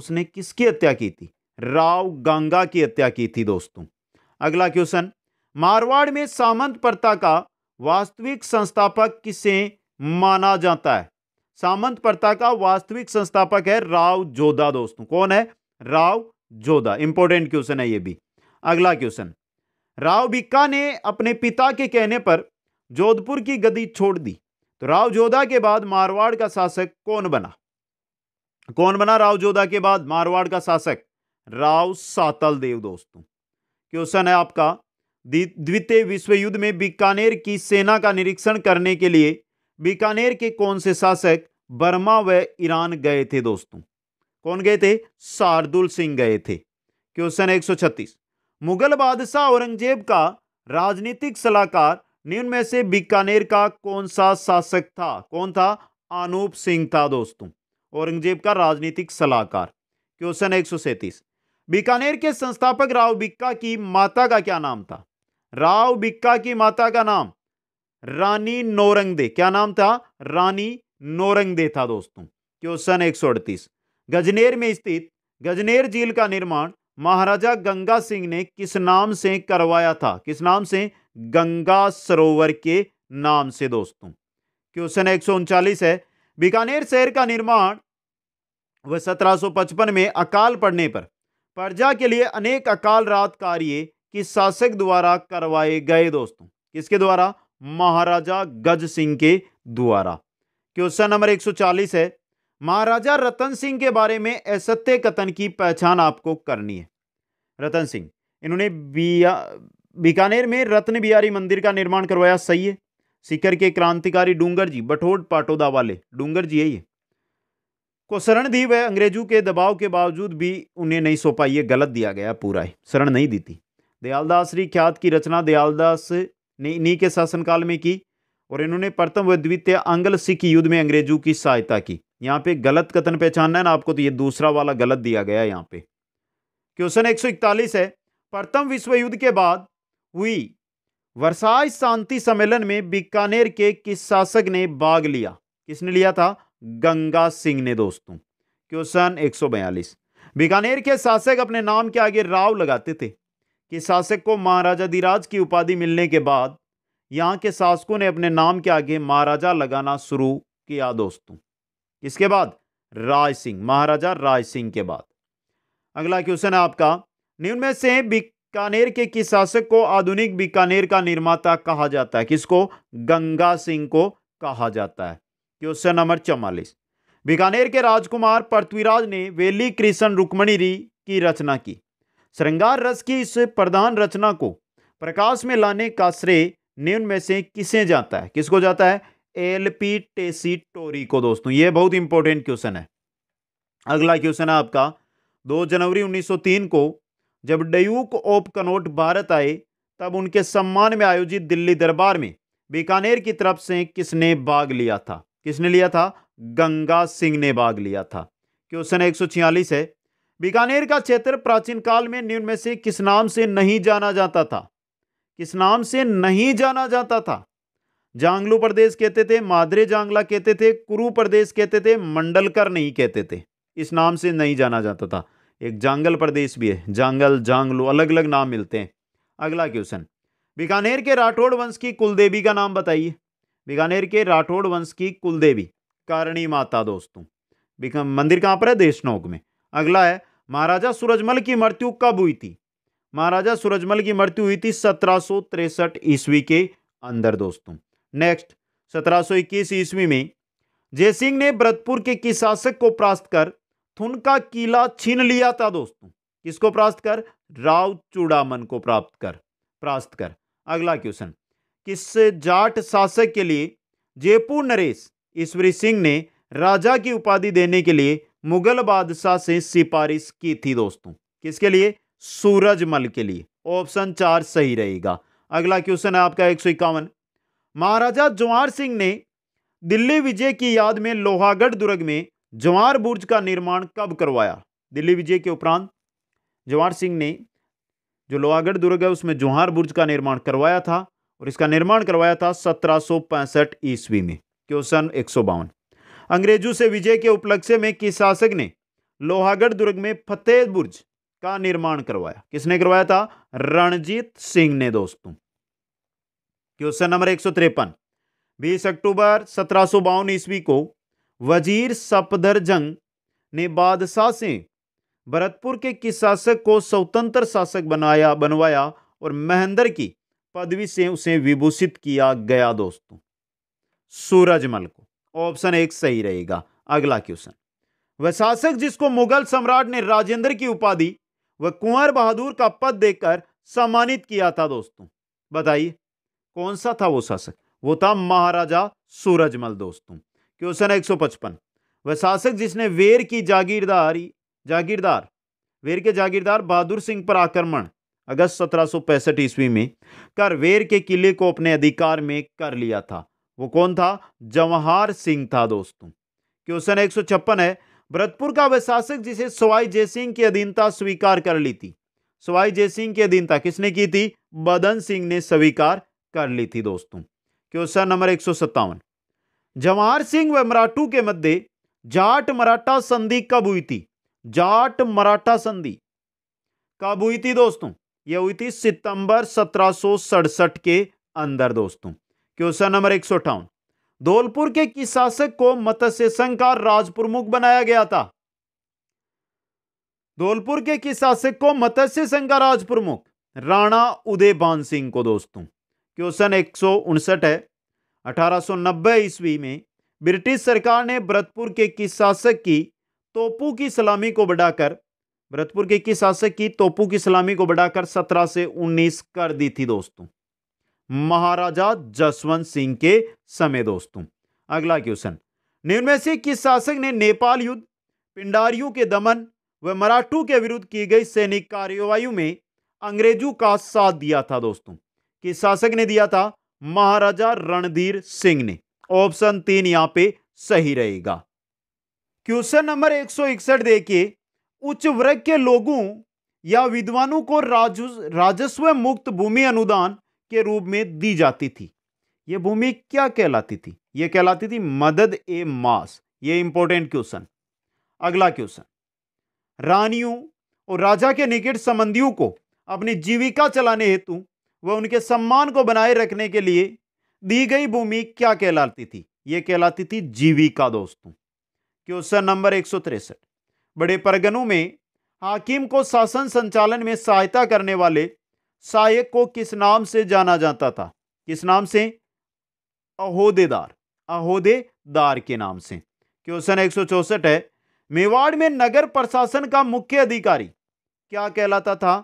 उसने किसकी हत्या की थी राव गंगा की हत्या की थी दोस्तों अगला क्वेश्चन मारवाड़ में सामंत प्रथा का वास्तविक संस्थापक किसे माना जाता है सामंत प्रथा का वास्तविक संस्थापक है राव जोधा दोस्तों कौन है राव जोधा इंपॉर्टेंट क्वेश्चन है ये भी अगला क्वेश्चन राव बिक्का ने अपने पिता के कहने पर जोधपुर की गद्दी छोड़ दी तो राव जोधा के बाद मारवाड़ का शासक कौन बना कौन बना राव जोधा के बाद मारवाड़ का शासक राव सातल देव दोस्तों क्वेश्चन है आपका द्वितीय विश्व युद्ध में बीकानेर की सेना का निरीक्षण करने के लिए बीकानेर के कौन से शासक बर्मा व ईरान गए थे दोस्तों कौन गए थे शार्दुल सिंह गए थे क्वेश्चन एक सौ छत्तीस मुगल बादशाह औरंगजेब का राजनीतिक सलाहकार निम्न में से बीकानेर का कौन सा शासक था कौन था अनूप सिंह था दोस्तों औरंगजेब का राजनीतिक सलाहकार क्वेश्चन एक बीकानेर के संस्थापक राव बिक्का की माता का क्या नाम था राव बिक्का की माता का नाम रानी नोरंगदे क्या नाम था रानी नोरंगदे था दोस्तों क्वेश्चन एक गजनेर में स्थित गजनेर झील का निर्माण महाराजा गंगा सिंह ने किस नाम से करवाया था किस नाम से गंगा सरोवर के नाम से दोस्तों क्वेश्चन एक है बीकानेर शहर का निर्माण वह 1755 में अकाल पड़ने पर प्रजा के लिए अनेक अकाल रात कार्य किस शासक द्वारा करवाए गए दोस्तों किसके द्वारा महाराजा गज सिंह के द्वारा क्वेश्चन नंबर 140 है महाराजा रतन सिंह के बारे में असत्य कथन की पहचान आपको करनी है रतन सिंह इन्होंने बिया बीकानेर में रत्न बिहारी मंदिर का निर्माण करवाया सही है सिकर के क्रांतिकारी डूंगर जी बठोड़ पाटोदा वाले डूंगर जी है ये को शरण दी वह अंग्रेजों के दबाव के बावजूद भी उन्हें नहीं सौंपा ये गलत दिया गया पूरा है शरण नहीं दी थी दयालदास ख्यात की रचना दयालदास ने इन्हीं के शासनकाल में की और इन्होंने प्रथम व द्वितीय आंग्ल सिख युद्ध में अंग्रेजों की सहायता की यहाँ पे गलत कथन पहचानना है ना आपको तो ये दूसरा वाला गलत दिया गया है यहाँ पे क्वेश्चन इकतालीस है प्रथम विश्व युद्ध के बाद हुई वर्साई शांति सम्मेलन में बीकानेर के किस शासक ने भाग लिया किसने लिया था गंगा सिंह ने दोस्तों क्वेश्चन बयालीस बीकानेर के शासक अपने नाम के आगे राव लगाते थे कि शासक को महाराजा दिराज की उपाधि मिलने के बाद यहाँ के शासकों ने अपने नाम के आगे महाराजा लगाना शुरू किया दोस्तों इसके बाद राज सिंह महाराजा राज सिंह के बाद अगला क्वेश्चन है आपका निम्न में से बीकानेर के किस शासक को आधुनिक बीकानेर का निर्माता कहा जाता है किसको गंगा सिंह को कहा जाता है क्वेश्चन नंबर चौवालीस बीकानेर के राजकुमार पृथ्वीराज ने वेली कृष्ण रुक्मणिरी की रचना की श्रृंगार रस की इस प्रधान रचना को प्रकाश में लाने का श्रेय निम्न में से किसे जाता है किसको जाता है एल टोरी को दोस्तों ये बहुत इंपॉर्टेंट क्वेश्चन है अगला क्वेश्चन है आपका दो जनवरी 1903 को जब डयूक ऑफ कनोट भारत आए तब उनके सम्मान में आयोजित दिल्ली दरबार में बीकानेर की तरफ से किसने भाग लिया था किसने लिया था गंगा सिंह ने भाग लिया था क्वेश्चन एक सौ छियालीस है बीकानेर का क्षेत्र प्राचीन काल में निम्न में से किस नाम से नहीं जाना जाता था किस नाम से नहीं जाना जाता था जांगलू प्रदेश कहते थे मादरे जांगला कहते थे कुरु प्रदेश कहते थे मंडलकर नहीं कहते थे इस नाम से नहीं जाना जाता था एक जांगल प्रदेश भी है जांगल जांगलू अलग अलग नाम मिलते हैं अगला क्वेश्चन बीकानेर के राठौड़ वंश की कुलदेवी का नाम बताइए बीकानेर के राठौड़ वंश की कुलदेवी कारणी माता दोस्तों मंदिर कहाँ पर है देशनोक में अगला है महाराजा सूरजमल की मृत्यु कब हुई थी महाराजा सूरजमल की मृत्यु हुई थी सत्रह ईस्वी के अंदर दोस्तों नेक्स्ट 1721 ईस्वी में जयसिंह ने भरतपुर के किस शासक को प्रास्त कर थुनका किला छीन लिया था दोस्तों किसको परास्त कर राव चूड़ामन को प्राप्त कर परास्त कर अगला क्वेश्चन किस जाट शासक के लिए जयपुर नरेश ईश्वरी सिंह ने राजा की उपाधि देने के लिए मुगल बादशाह से सिफारिश की थी दोस्तों किसके लिए सूरजमल के लिए ऑप्शन चार सही रहेगा अगला क्वेश्चन है आपका एक सौ इक्यावन महाराजा जवाहर सिंह ने दिल्ली विजय की याद में लोहागढ़ दुर्ग में जवाहर बुर्ज का निर्माण कब करवाया दिल्ली विजय के उपरांत जवाहर सिंह ने जो लोहागढ़ दुर्ग है उसमें जवाहर बुर्ज का निर्माण करवाया था और इसका निर्माण करवाया था सत्रह ईस्वी में क्वेश्चन एक अंग्रेजों से विजय के उपलक्ष्य में किस शासक ने लोहागढ़ दुर्ग में फतेह बुर्ज का निर्माण करवाया किसने करवाया था रणजीत सिंह ने दोस्तों क्वेश्चन नंबर एक सौ तिरपन बीस अक्टूबर सत्रह सौ बावन ईस्वी को वजीर सपदर जंग ने बादशाह से भरतपुर के किस शासक को स्वतंत्र शासक बनाया बनवाया और महेंद्र की पदवी से उसे विभूषित किया गया दोस्तों सूरजमल को ऑप्शन एक सही रहेगा अगला क्वेश्चन वह शासक जिसको मुगल सम्राट ने राजेंद्र की उपाधि व कुंवर बहादुर का पद देकर सम्मानित किया था दोस्तों बताइए कौन सा था वो शासक वो था महाराजा सूरजमल दोस्तों क्वेश्चन है पचपन वह शासक जिसने वेर की जागीरदारी जागीरदार वेर के जागीरदार बहादुर सिंह पर आक्रमण अगस्त सत्रह ईस्वी में कर वेर के किले को अपने अधिकार में कर लिया था वो कौन था जवाहर सिंह था दोस्तों क्वेश्चन एक सौ छप्पन है भरतपुर का वह शासक जिसे सवाई जयसिंह की अधीनता स्वीकार कर ली थी सवाई जयसिंह की अधीनता किसने की थी बदन सिंह ने स्वीकार कर ली थी दोस्तों क्वेश्चन नंबर एक जवाहर सिंह व मराठू के मध्य जाट मराठा संधि कब हुई थी जाट मराठा संधि कब हुई थी दोस्तों यह हुई थी सितंबर सत्रह के अंदर दोस्तों क्वेश्चन नंबर एक धौलपुर के किस शासक को मत्स्य संघ का राज प्रमुख बनाया गया था धौलपुर के किस शासक को मत्स्य संघ का राज प्रमुख राणा उदय सिंह को दोस्तों क्वेश्चन एक है 1890 ईस्वी में ब्रिटिश सरकार ने भरतपुर के किस शासक की तोपू की सलामी को बढ़ाकर भरतपुर के किस शासक की तोपू की सलामी को बढ़ाकर 17 से 19 कर दी थी दोस्तों महाराजा जसवंत सिंह के समय दोस्तों अगला क्वेश्चन निम्न से किस शासक ने नेपाल युद्ध पिंडारियों के दमन व मराठों के विरुद्ध की गई सैनिक कार्रवाई में अंग्रेजों का साथ दिया था दोस्तों कि शासक ने दिया था महाराजा रणधीर सिंह ने ऑप्शन तीन यहां पे सही रहेगा क्वेश्चन नंबर एक देखिए उच्च वर्ग के लोगों या विद्वानों को राजस्व मुक्त भूमि अनुदान के रूप में दी जाती थी यह भूमि क्या कहलाती थी यह कहलाती थी मदद ए मास ये इंपॉर्टेंट क्वेश्चन अगला क्वेश्चन रानियों और राजा के निकट संबंधियों को अपनी जीविका चलाने हेतु व उनके सम्मान को बनाए रखने के लिए दी गई भूमि क्या कहलाती थी यह कहलाती थी जीविका दोस्तों क्वेश्चन नंबर एक बड़े परगनों में हाकिम को शासन संचालन में सहायता करने वाले सहायक को किस नाम से जाना जाता था किस नाम से अहोदेदार अहोदेदार के नाम से क्वेश्चन एक है मेवाड़ में नगर प्रशासन का मुख्य अधिकारी क्या कहलाता था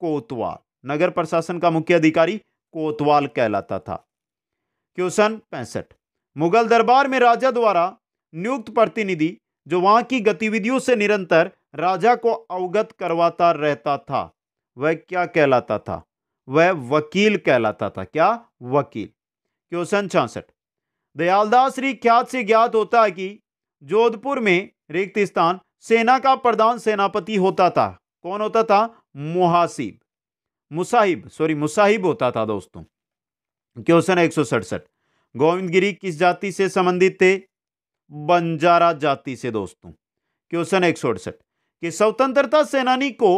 कोतवाल नगर प्रशासन का मुख्य अधिकारी कोतवाल कहलाता था क्वेश्चन पैंसठ मुगल दरबार में राजा द्वारा नियुक्त प्रतिनिधि जो वहां की गतिविधियों से निरंतर राजा को अवगत करवाता रहता था वह क्या कहलाता था वह वकील कहलाता था क्या वकील क्वेश्चन छियासठ दयालदास री ख्यात से ज्ञात होता है कि जोधपुर में रिक्त स्थान सेना का प्रधान सेनापति होता था कौन होता था मुहासिब मुसाहिब सॉरी मुसाहिब होता था दोस्तों क्वेश्चन है एक सौ सड़सठ गोविंद गिरी किस जाति से संबंधित थे बंजारा जाति से दोस्तों क्वेश्चन एक सौ अड़सठ कि स्वतंत्रता सेनानी को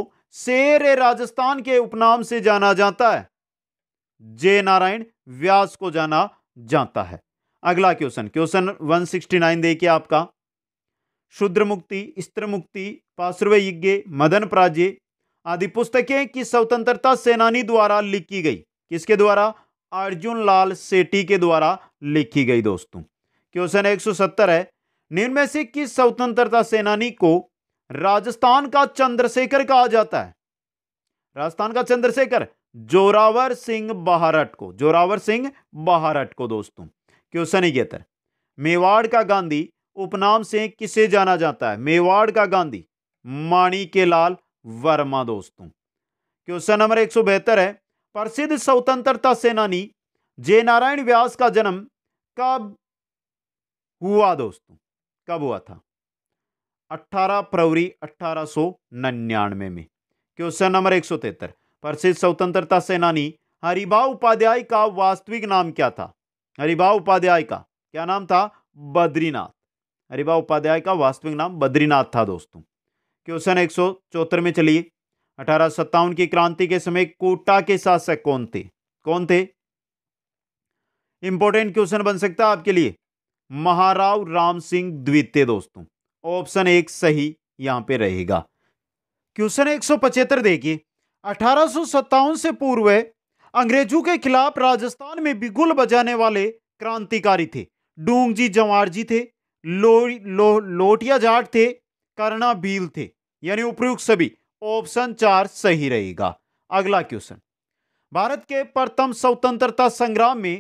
शेर राजस्थान के उपनाम से जाना जाता है जय नारायण व्यास को जाना जाता है अगला क्वेश्चन क्वेश्चन 169 देखिए आपका शुद्र मुक्ति स्त्र मुक्ति पार्श्व यज्ञ मदन प्राज्य आदि पुस्तकें कि स्वतंत्रता सेनानी द्वारा लिखी गई किसके द्वारा अर्जुन लाल सेठी के द्वारा लिखी गई दोस्तों क्वेश्चन एक है निम्न में से किस स्वतंत्रता सेनानी को राजस्थान का चंद्रशेखर कहा जाता है राजस्थान का चंद्रशेखर जोरावर सिंह बहारट को जोरावर सिंह बहारट को दोस्तों क्वेश्चन इकहत्तर मेवाड़ का गांधी उपनाम से किसे जाना जाता है मेवाड़ का गांधी माणी के लाल वर्मा दोस्तों क्वेश्चन नंबर एक सौ बेहतर है प्रसिद्ध स्वतंत्रता सेनानी जय नारायण व्यास का जन्म कब हुआ दोस्तों कब हुआ था 18 फरवरी अठारह में क्वेश्चन नंबर एक सौ तिहत्तर प्रसिद्ध स्वतंत्रता सेनानी हरिभा उपाध्याय का वास्तविक नाम क्या था हरिभा उपाध्याय का क्या नाम था बद्रीनाथ हरिभा उपाध्याय का वास्तविक नाम बद्रीनाथ था दोस्तों क्वेश्चन एक सौ चौहत्तर में चलिए अठारह सत्तावन की क्रांति के समय कोटा के शासक कौन थे कौन थे इंपॉर्टेंट क्वेश्चन बन सकता है आपके लिए महाराव राम सिंह द्वितीय दोस्तों ऑप्शन एक सही यहां पे रहेगा क्वेश्चन एक सौ पचहत्तर देखिए अठारह से पूर्व अंग्रेजों के खिलाफ राजस्थान में बिगुल बजाने वाले क्रांतिकारी थे डूंगजी जवार जी थे लो, लो, लोटिया जाट थे कर्णाभील थे यानी उपयुक्त सभी ऑप्शन चार सही रहेगा अगला क्वेश्चन भारत के प्रथम स्वतंत्रता संग्राम में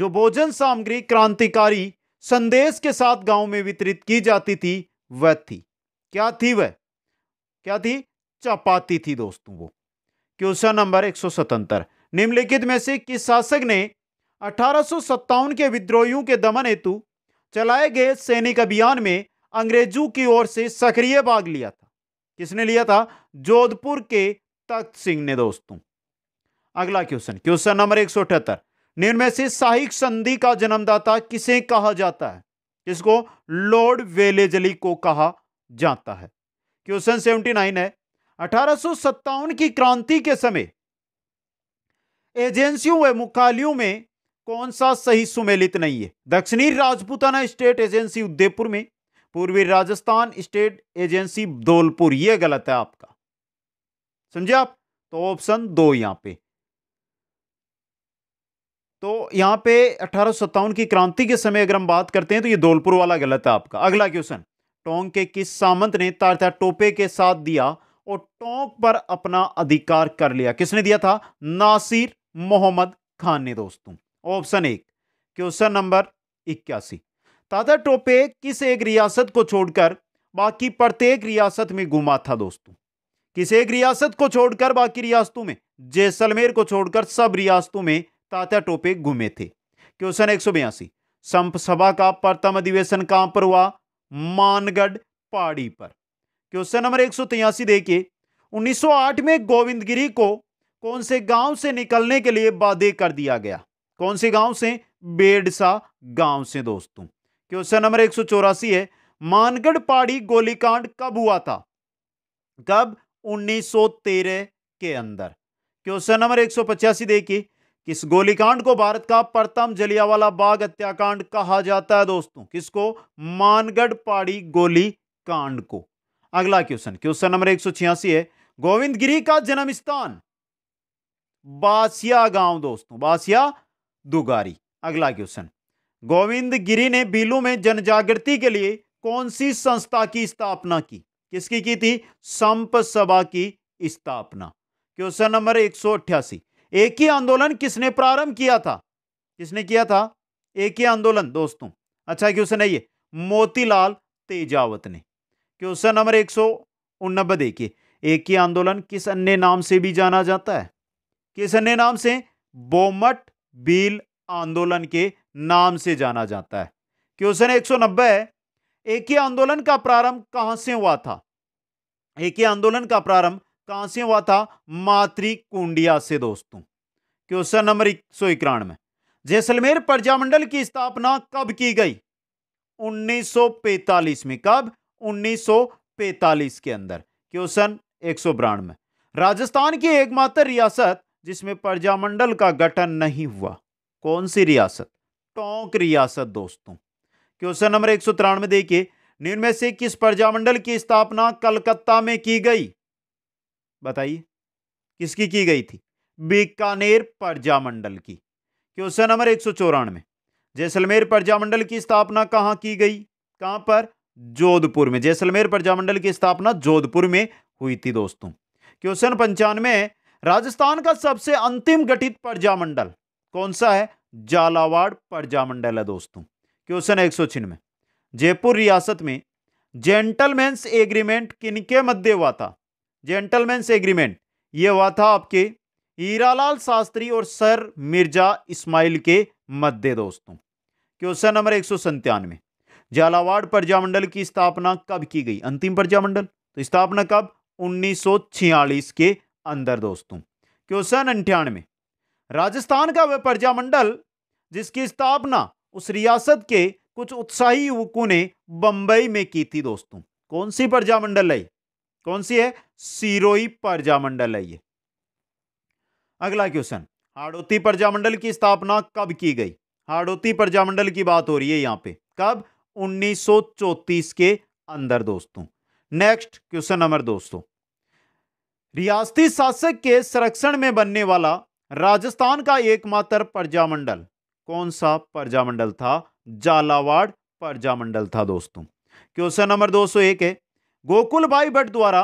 जो भोजन सामग्री क्रांतिकारी संदेश के साथ गांव में वितरित की जाती थी वह थी क्या थी वह क्या थी चपाती थी दोस्तों वो क्वेश्चन नंबर एक निम्नलिखित में से किस शासक ने अठारह के विद्रोहियों के दमन हेतु चलाए गए सैनिक अभियान में अंग्रेजों की ओर से सक्रिय भाग लिया था किसने लिया था जोधपुर के तख्त सिंह ने दोस्तों अगला क्वेश्चन क्वेश्चन नंबर एक सौ अठहत्तर से साहिक संधि का जन्मदाता किसे कहा जाता है इसको लॉर्ड वेलेजली को कहा जाता है क्वेश्चन सेवेंटी नाइन है अठारह की क्रांति के समय एजेंसियों व मुख्यालयों में कौन सा सही सुमेलित नहीं है दक्षिणी राजपूताना स्टेट एजेंसी उदयपुर में पूर्वी राजस्थान स्टेट एजेंसी धौलपुर ये गलत है आपका समझे आप तो ऑप्शन दो यहां पे तो यहां पे अठारह की क्रांति के समय अगर हम बात करते हैं तो ये धौलपुर वाला गलत है आपका अगला क्वेश्चन टोंक के किस सामंत ने तारता टोपे के साथ दिया और टोंक पर अपना अधिकार कर लिया किसने दिया था नासिर मोहम्मद खान ने दोस्तों ऑप्शन एक क्वेश्चन नंबर इक्यासी ताता टोपे किस एक रियासत को छोड़कर बाकी प्रत्येक रियासत में घुमा था दोस्तों किस एक रियासत को छोड़कर बाकी रियासतों में जैसलमेर को छोड़कर सब रियासतों में तात्या टोपे घूमे थे क्वेश्चन एक सौ बयासी संप सभा का प्रथम अधिवेशन कहां पर हुआ मानगढ़ पहाड़ी पर क्वेश्चन नंबर एक सौ तिरासी देखिए 1908 में गोविंदगिरी को कौन से गांव से निकलने के लिए बाधे कर दिया गया कौन से गांव से बेडसा गांव से दोस्तों क्वेश्चन नंबर एक है मानगढ़ पहाड़ी गोलीकांड कब हुआ था कब 1913 के अंदर क्वेश्चन नंबर एक देखिए किस गोलीकांड को भारत का प्रथम जलियावाला बाग हत्याकांड कहा जाता है दोस्तों किसको मानगढ़ पहाड़ी गोली कांड को अगला क्वेश्चन क्वेश्चन नंबर एक है गोविंद गिरी का जन्म स्थान बासिया गांव दोस्तों बासिया दुगारी अगला क्वेश्चन गोविंद गिरी ने बिलू में जनजागृति के लिए कौन सी संस्था की स्थापना की किसकी की थी संप सभा की स्थापना क्वेश्चन नंबर एक सौ एक ही आंदोलन किसने प्रारंभ किया था किसने किया था एक ही आंदोलन दोस्तों अच्छा क्वेश्चन है ये मोतीलाल तेजावत ने क्वेश्चन नंबर एक सौ उन्नबे देखिए एक ही आंदोलन किस अन्य नाम से भी जाना जाता है किस अन्य नाम से बोमट बिल आंदोलन के नाम से जाना जाता है क्वेश्चन एक सौ नब्बे एक ही आंदोलन का प्रारंभ कहां से हुआ था ही आंदोलन का प्रारंभ कहां से हुआ था मातृ कुंडिया से दोस्तों क्वेश्चन नंबर एक सौ इक्यानवे जैसलमेर प्रजामंडल की स्थापना कब की गई 1945 में कब 1945 के अंदर क्वेश्चन एक सौ बानवे राजस्थान की एकमात्र रियासत जिसमें प्रजामंडल का गठन नहीं हुआ कौन सी रियासत टोंक रियासत दोस्तों क्वेश्चन नंबर एक सौ तिरानवे देखिए निम्न में से किस प्रजामंडल की स्थापना कलकत्ता में की गई बताइए किसकी की गई थी बीकानेर प्रजामंडल की क्वेश्चन नंबर एक सौ चौरानवे जैसलमेर प्रजामंडल की स्थापना कहां की गई कहां पर जोधपुर में जैसलमेर प्रजामंडल की स्थापना जोधपुर में हुई थी दोस्तों क्वेश्चन पंचानवे राजस्थान का सबसे अंतिम गठित प्रजामंडल कौन सा है झालावाड़ प्रजामंडल है दोस्तों क्वेश्चन एक सौ छिन्नवे जयपुर रियासत में जेंटलमैंस एग्रीमेंट किनके मध्य हुआ था जेंटलमैंस एग्रीमेंट ये हुआ था आपके हीरालाल शास्त्री और सर मिर्जा इस्माइल के मध्य दोस्तों क्वेश्चन नंबर एक सौ संतानवे झालावाड़ प्रजामंडल की स्थापना कब की गई अंतिम प्रजामंडल तो स्थापना कब 1946 के अंदर दोस्तों क्वेश्चन अंठानवे राजस्थान का वह प्रजा मंडल जिसकी स्थापना उस रियासत के कुछ उत्साही युवकों ने बंबई में की थी दोस्तों कौन सी प्रजा मंडल है कौन सी है सिरोई प्रजा मंडल है ये अगला क्वेश्चन हाड़ोती प्रजामंडल की स्थापना कब की गई हाड़ोती प्रजामंडल की बात हो रही है यहां पे कब उन्नीस के अंदर दोस्तों नेक्स्ट क्वेश्चन नंबर दोस्तों रियासती शासक के संरक्षण में बनने वाला राजस्थान का एकमात्र प्रजामंडल कौन सा प्रजामंडल था झालावाड़ प्रजामंडल था दोस्तों क्वेश्चन नंबर 201 है गोकुल भाई भट्ट द्वारा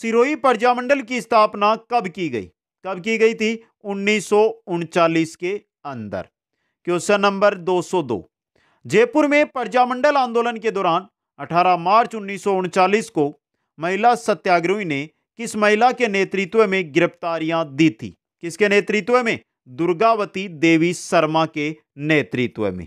सिरोही प्रजामंडल की स्थापना कब की गई कब की गई थी उन्नीस के अंदर क्वेश्चन नंबर 202 जयपुर में प्रजामंडल आंदोलन के दौरान 18 मार्च उन्नीस को महिला सत्याग्रही ने किस महिला के नेतृत्व में गिरफ्तारियां दी थी किसके नेतृत्व में दुर्गावती देवी शर्मा के नेतृत्व में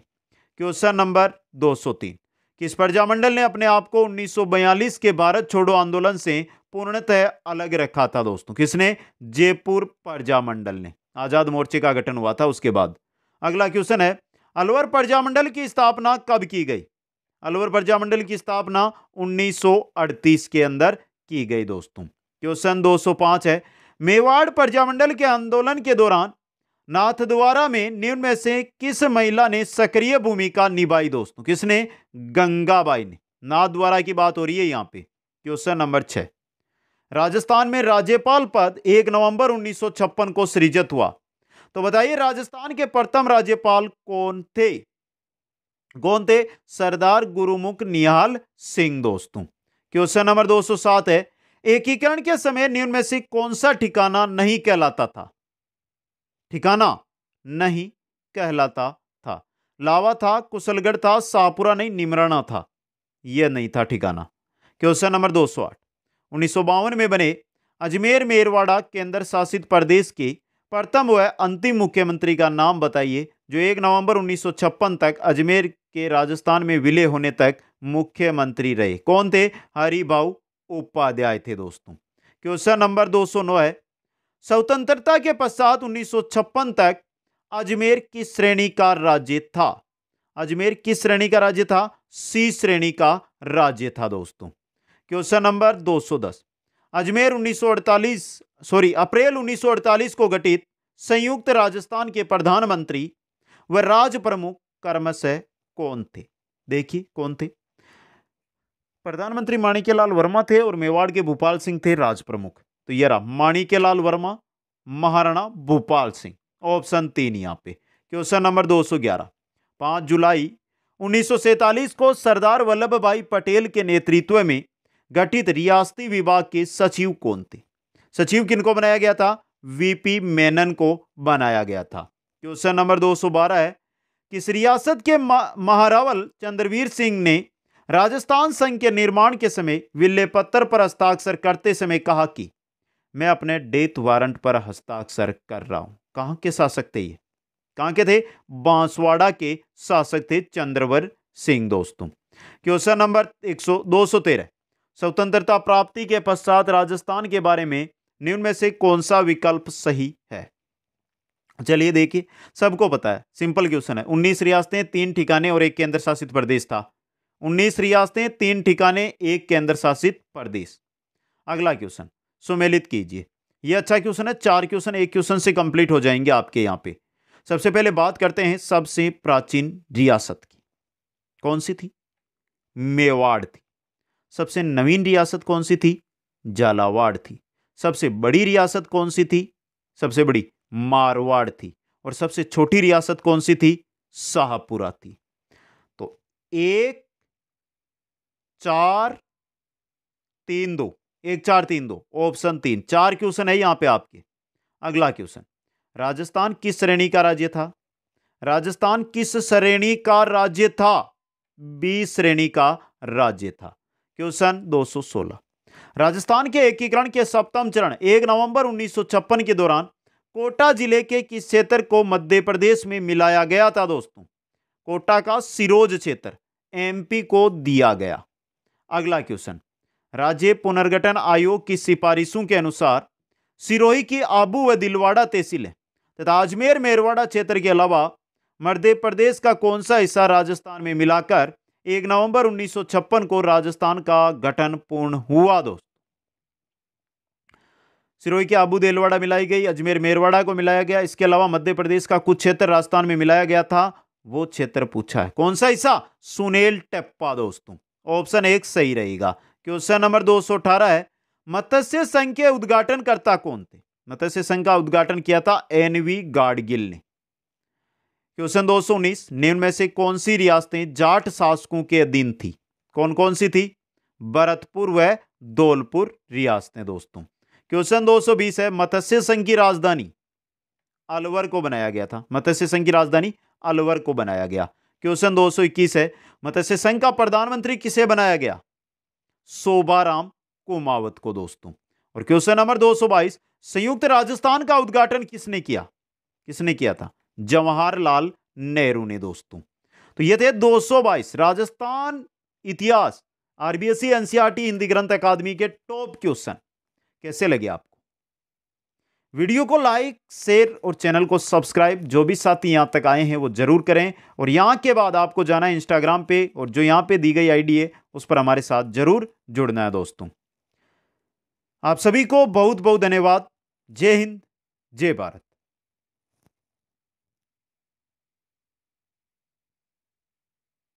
क्वेश्चन नंबर 203 किस प्रजामंडल ने अपने आप को 1942 के भारत छोड़ो आंदोलन से पूर्णतः अलग रखा था दोस्तों किसने जयपुर प्रजामंडल ने आजाद मोर्चे का गठन हुआ था उसके बाद अगला क्वेश्चन है अलवर प्रजामंडल की स्थापना कब की गई अलवर प्रजामंडल की स्थापना 1938 के अंदर की गई दोस्तों क्वेश्चन 205 है मेवाड़ प्रजामंडल के आंदोलन के दौरान नाथद्वारा में निम्न में से किस महिला ने सक्रिय भूमिका निभाई दोस्तों किसने गंगाबाई ने नाथद्वारा की बात हो रही है यहाँ पे क्वेश्चन नंबर छः राजस्थान में राज्यपाल पद 1 नवंबर 1956 को सृजित हुआ तो बताइए राजस्थान के प्रथम राज्यपाल कौन थे कौन थे सरदार गुरुमुख निहाल सिंह दोस्तों क्वेश्चन नंबर 207 है एकीकरण के समय निम्न में से कौन सा ठिकाना नहीं कहलाता था ठिकाना नहीं कहलाता था लावा था कुशलगढ़ था सापुरा नहीं निमराना था यह नहीं था ठिकाना क्वेश्चन नंबर दो सौ आठ उन्नीस सौ बावन में बने अजमेर मेरवाड़ा केंद्र शासित प्रदेश के प्रथम व अंतिम मुख्यमंत्री का नाम बताइए जो एक नवंबर 1956 तक अजमेर के राजस्थान में विलय होने तक मुख्यमंत्री रहे कौन थे हरिभा उपाध्याय थे दोस्तों क्वेश्चन नंबर 209 है स्वतंत्रता के पश्चात 1956 तक अजमेर किस श्रेणी का राज्य था अजमेर किस श्रेणी का राज्य था सी श्रेणी का राज्य था दोस्तों question number 210 Ajmer 1948 sorry April 1948 को गठित संयुक्त राजस्थान के प्रधानमंत्री व राज प्रमुख कर्मश कौन थे देखिए कौन थे प्रधानमंत्री माणिकेलाल वर्मा थे और मेवाड़ के भोपाल सिंह थे राज प्रमुख तो ये रहा माणिकेलाल वर्मा महाराणा भोपाल सिंह ऑप्शन तीन यहाँ पे क्वेश्चन नंबर 211 5 जुलाई उन्नीस को सरदार वल्लभ भाई पटेल के नेतृत्व में गठित रियासती विभाग के सचिव कौन थे सचिव किनको बनाया गया था वीपी मेनन को बनाया गया था क्वेश्चन नंबर 212 है किस रियासत के महारावल चंद्रवीर सिंह ने राजस्थान संघ के निर्माण के समय विल्ले पत्थर पर हस्ताक्षर करते समय कहा कि मैं अपने डेथ वारंट पर हस्ताक्षर कर रहा हूं कहा के शासक थे ये कहाँ के थे बांसवाड़ा के शासक थे चंद्रवर सिंह दोस्तों क्वेश्चन नंबर एक सौ दो सौ तेरह स्वतंत्रता प्राप्ति के पश्चात राजस्थान के बारे में निम्न में से कौन सा विकल्प सही है चलिए देखिए सबको पता है सिंपल क्वेश्चन है उन्नीस रियासतें तीन ठिकाने और एक केंद्र शासित प्रदेश था उन्नीस रियासतें तीन ठिकाने एक केंद्र शासित प्रदेश अगला क्वेश्चन सुमेलित कीजिए ये अच्छा क्वेश्चन है चार क्वेश्चन एक क्वेश्चन से कंप्लीट हो जाएंगे आपके यहाँ पे सबसे पहले बात करते हैं सबसे प्राचीन रियासत की कौन सी थी मेवाड़ थी सबसे नवीन रियासत कौन सी थी झालावाड़ थी सबसे बड़ी रियासत कौन सी थी सबसे बड़ी मारवाड़ थी और सबसे छोटी रियासत कौन सी थी शाहपुरा थी तो एक चार तीन दो एक चार तीन दो ऑप्शन तीन चार क्वेश्चन है यहाँ पे आपके अगला क्वेश्चन राजस्थान किस श्रेणी का राज्य था राजस्थान किस श्रेणी का राज्य था बी श्रेणी का राज्य था क्वेश्चन 216 राजस्थान के एकीकरण के सप्तम चरण 1 नवंबर छप्पन के दौरान कोटा जिले के किस क्षेत्र को मध्य प्रदेश में मिलाया गया था दोस्तों कोटा का सिरोज क्षेत्र एमपी को दिया गया अगला क्वेश्चन राज्य पुनर्गठन आयोग की सिफारिशों के अनुसार सिरोही की आबू व दिलवाड़ा तहसील है तथा अजमेर मेरवाड़ा क्षेत्र के अलावा मध्य प्रदेश का कौन सा हिस्सा राजस्थान में मिलाकर एक नवंबर 1956 को राजस्थान का गठन पूर्ण हुआ दोस्त सिरोही की आबू देलवाड़ा मिलाई गई अजमेर मेरवाड़ा को मिलाया गया इसके अलावा मध्य प्रदेश का कुछ क्षेत्र राजस्थान में मिलाया गया था वो क्षेत्र पूछा है कौन सा हिस्सा सुनेल टप्पा दोस्तों ऑप्शन एक सही रहेगा क्वेश्चन नंबर दो सौ अठारह है मत्स्य संघ के उद्घाटनकर्ता कौन थे मत्स्य संघ का उद्घाटन किया था एन वी गाडगिल ने क्वेश्चन दो सौ उन्नीस निम्न में से कौन सी रियासतें जाट शासकों के अधीन थी कौन कौन सी थी भरतपुर व धौलपुर रियासतें दोस्तों क्वेश्चन 220 है मत्स्य संघ की राजधानी अलवर को बनाया गया था मत्स्य संघ की राजधानी अलवर को बनाया गया क्वेश्चन 221 है मत्स्य मतलब संघ का प्रधानमंत्री किसे बनाया गया सोबाराम कुमावत को दोस्तों और क्वेश्चन नंबर 222 संयुक्त राजस्थान का उद्घाटन किसने किया किसने किया था जवाहरलाल नेहरू ने दोस्तों तो ये थे 222 राजस्थान इतिहास आरबीएससी एनसीआरटी हिंदी ग्रंथ अकादमी के टॉप क्वेश्चन कैसे लगे आप वीडियो को लाइक शेयर और चैनल को सब्सक्राइब जो भी साथी यहाँ तक आए हैं वो ज़रूर करें और यहाँ के बाद आपको जाना है इंस्टाग्राम पे और जो यहाँ पे दी गई आईडी है उस पर हमारे साथ ज़रूर जुड़ना है दोस्तों आप सभी को बहुत बहुत धन्यवाद जय हिंद जय भारत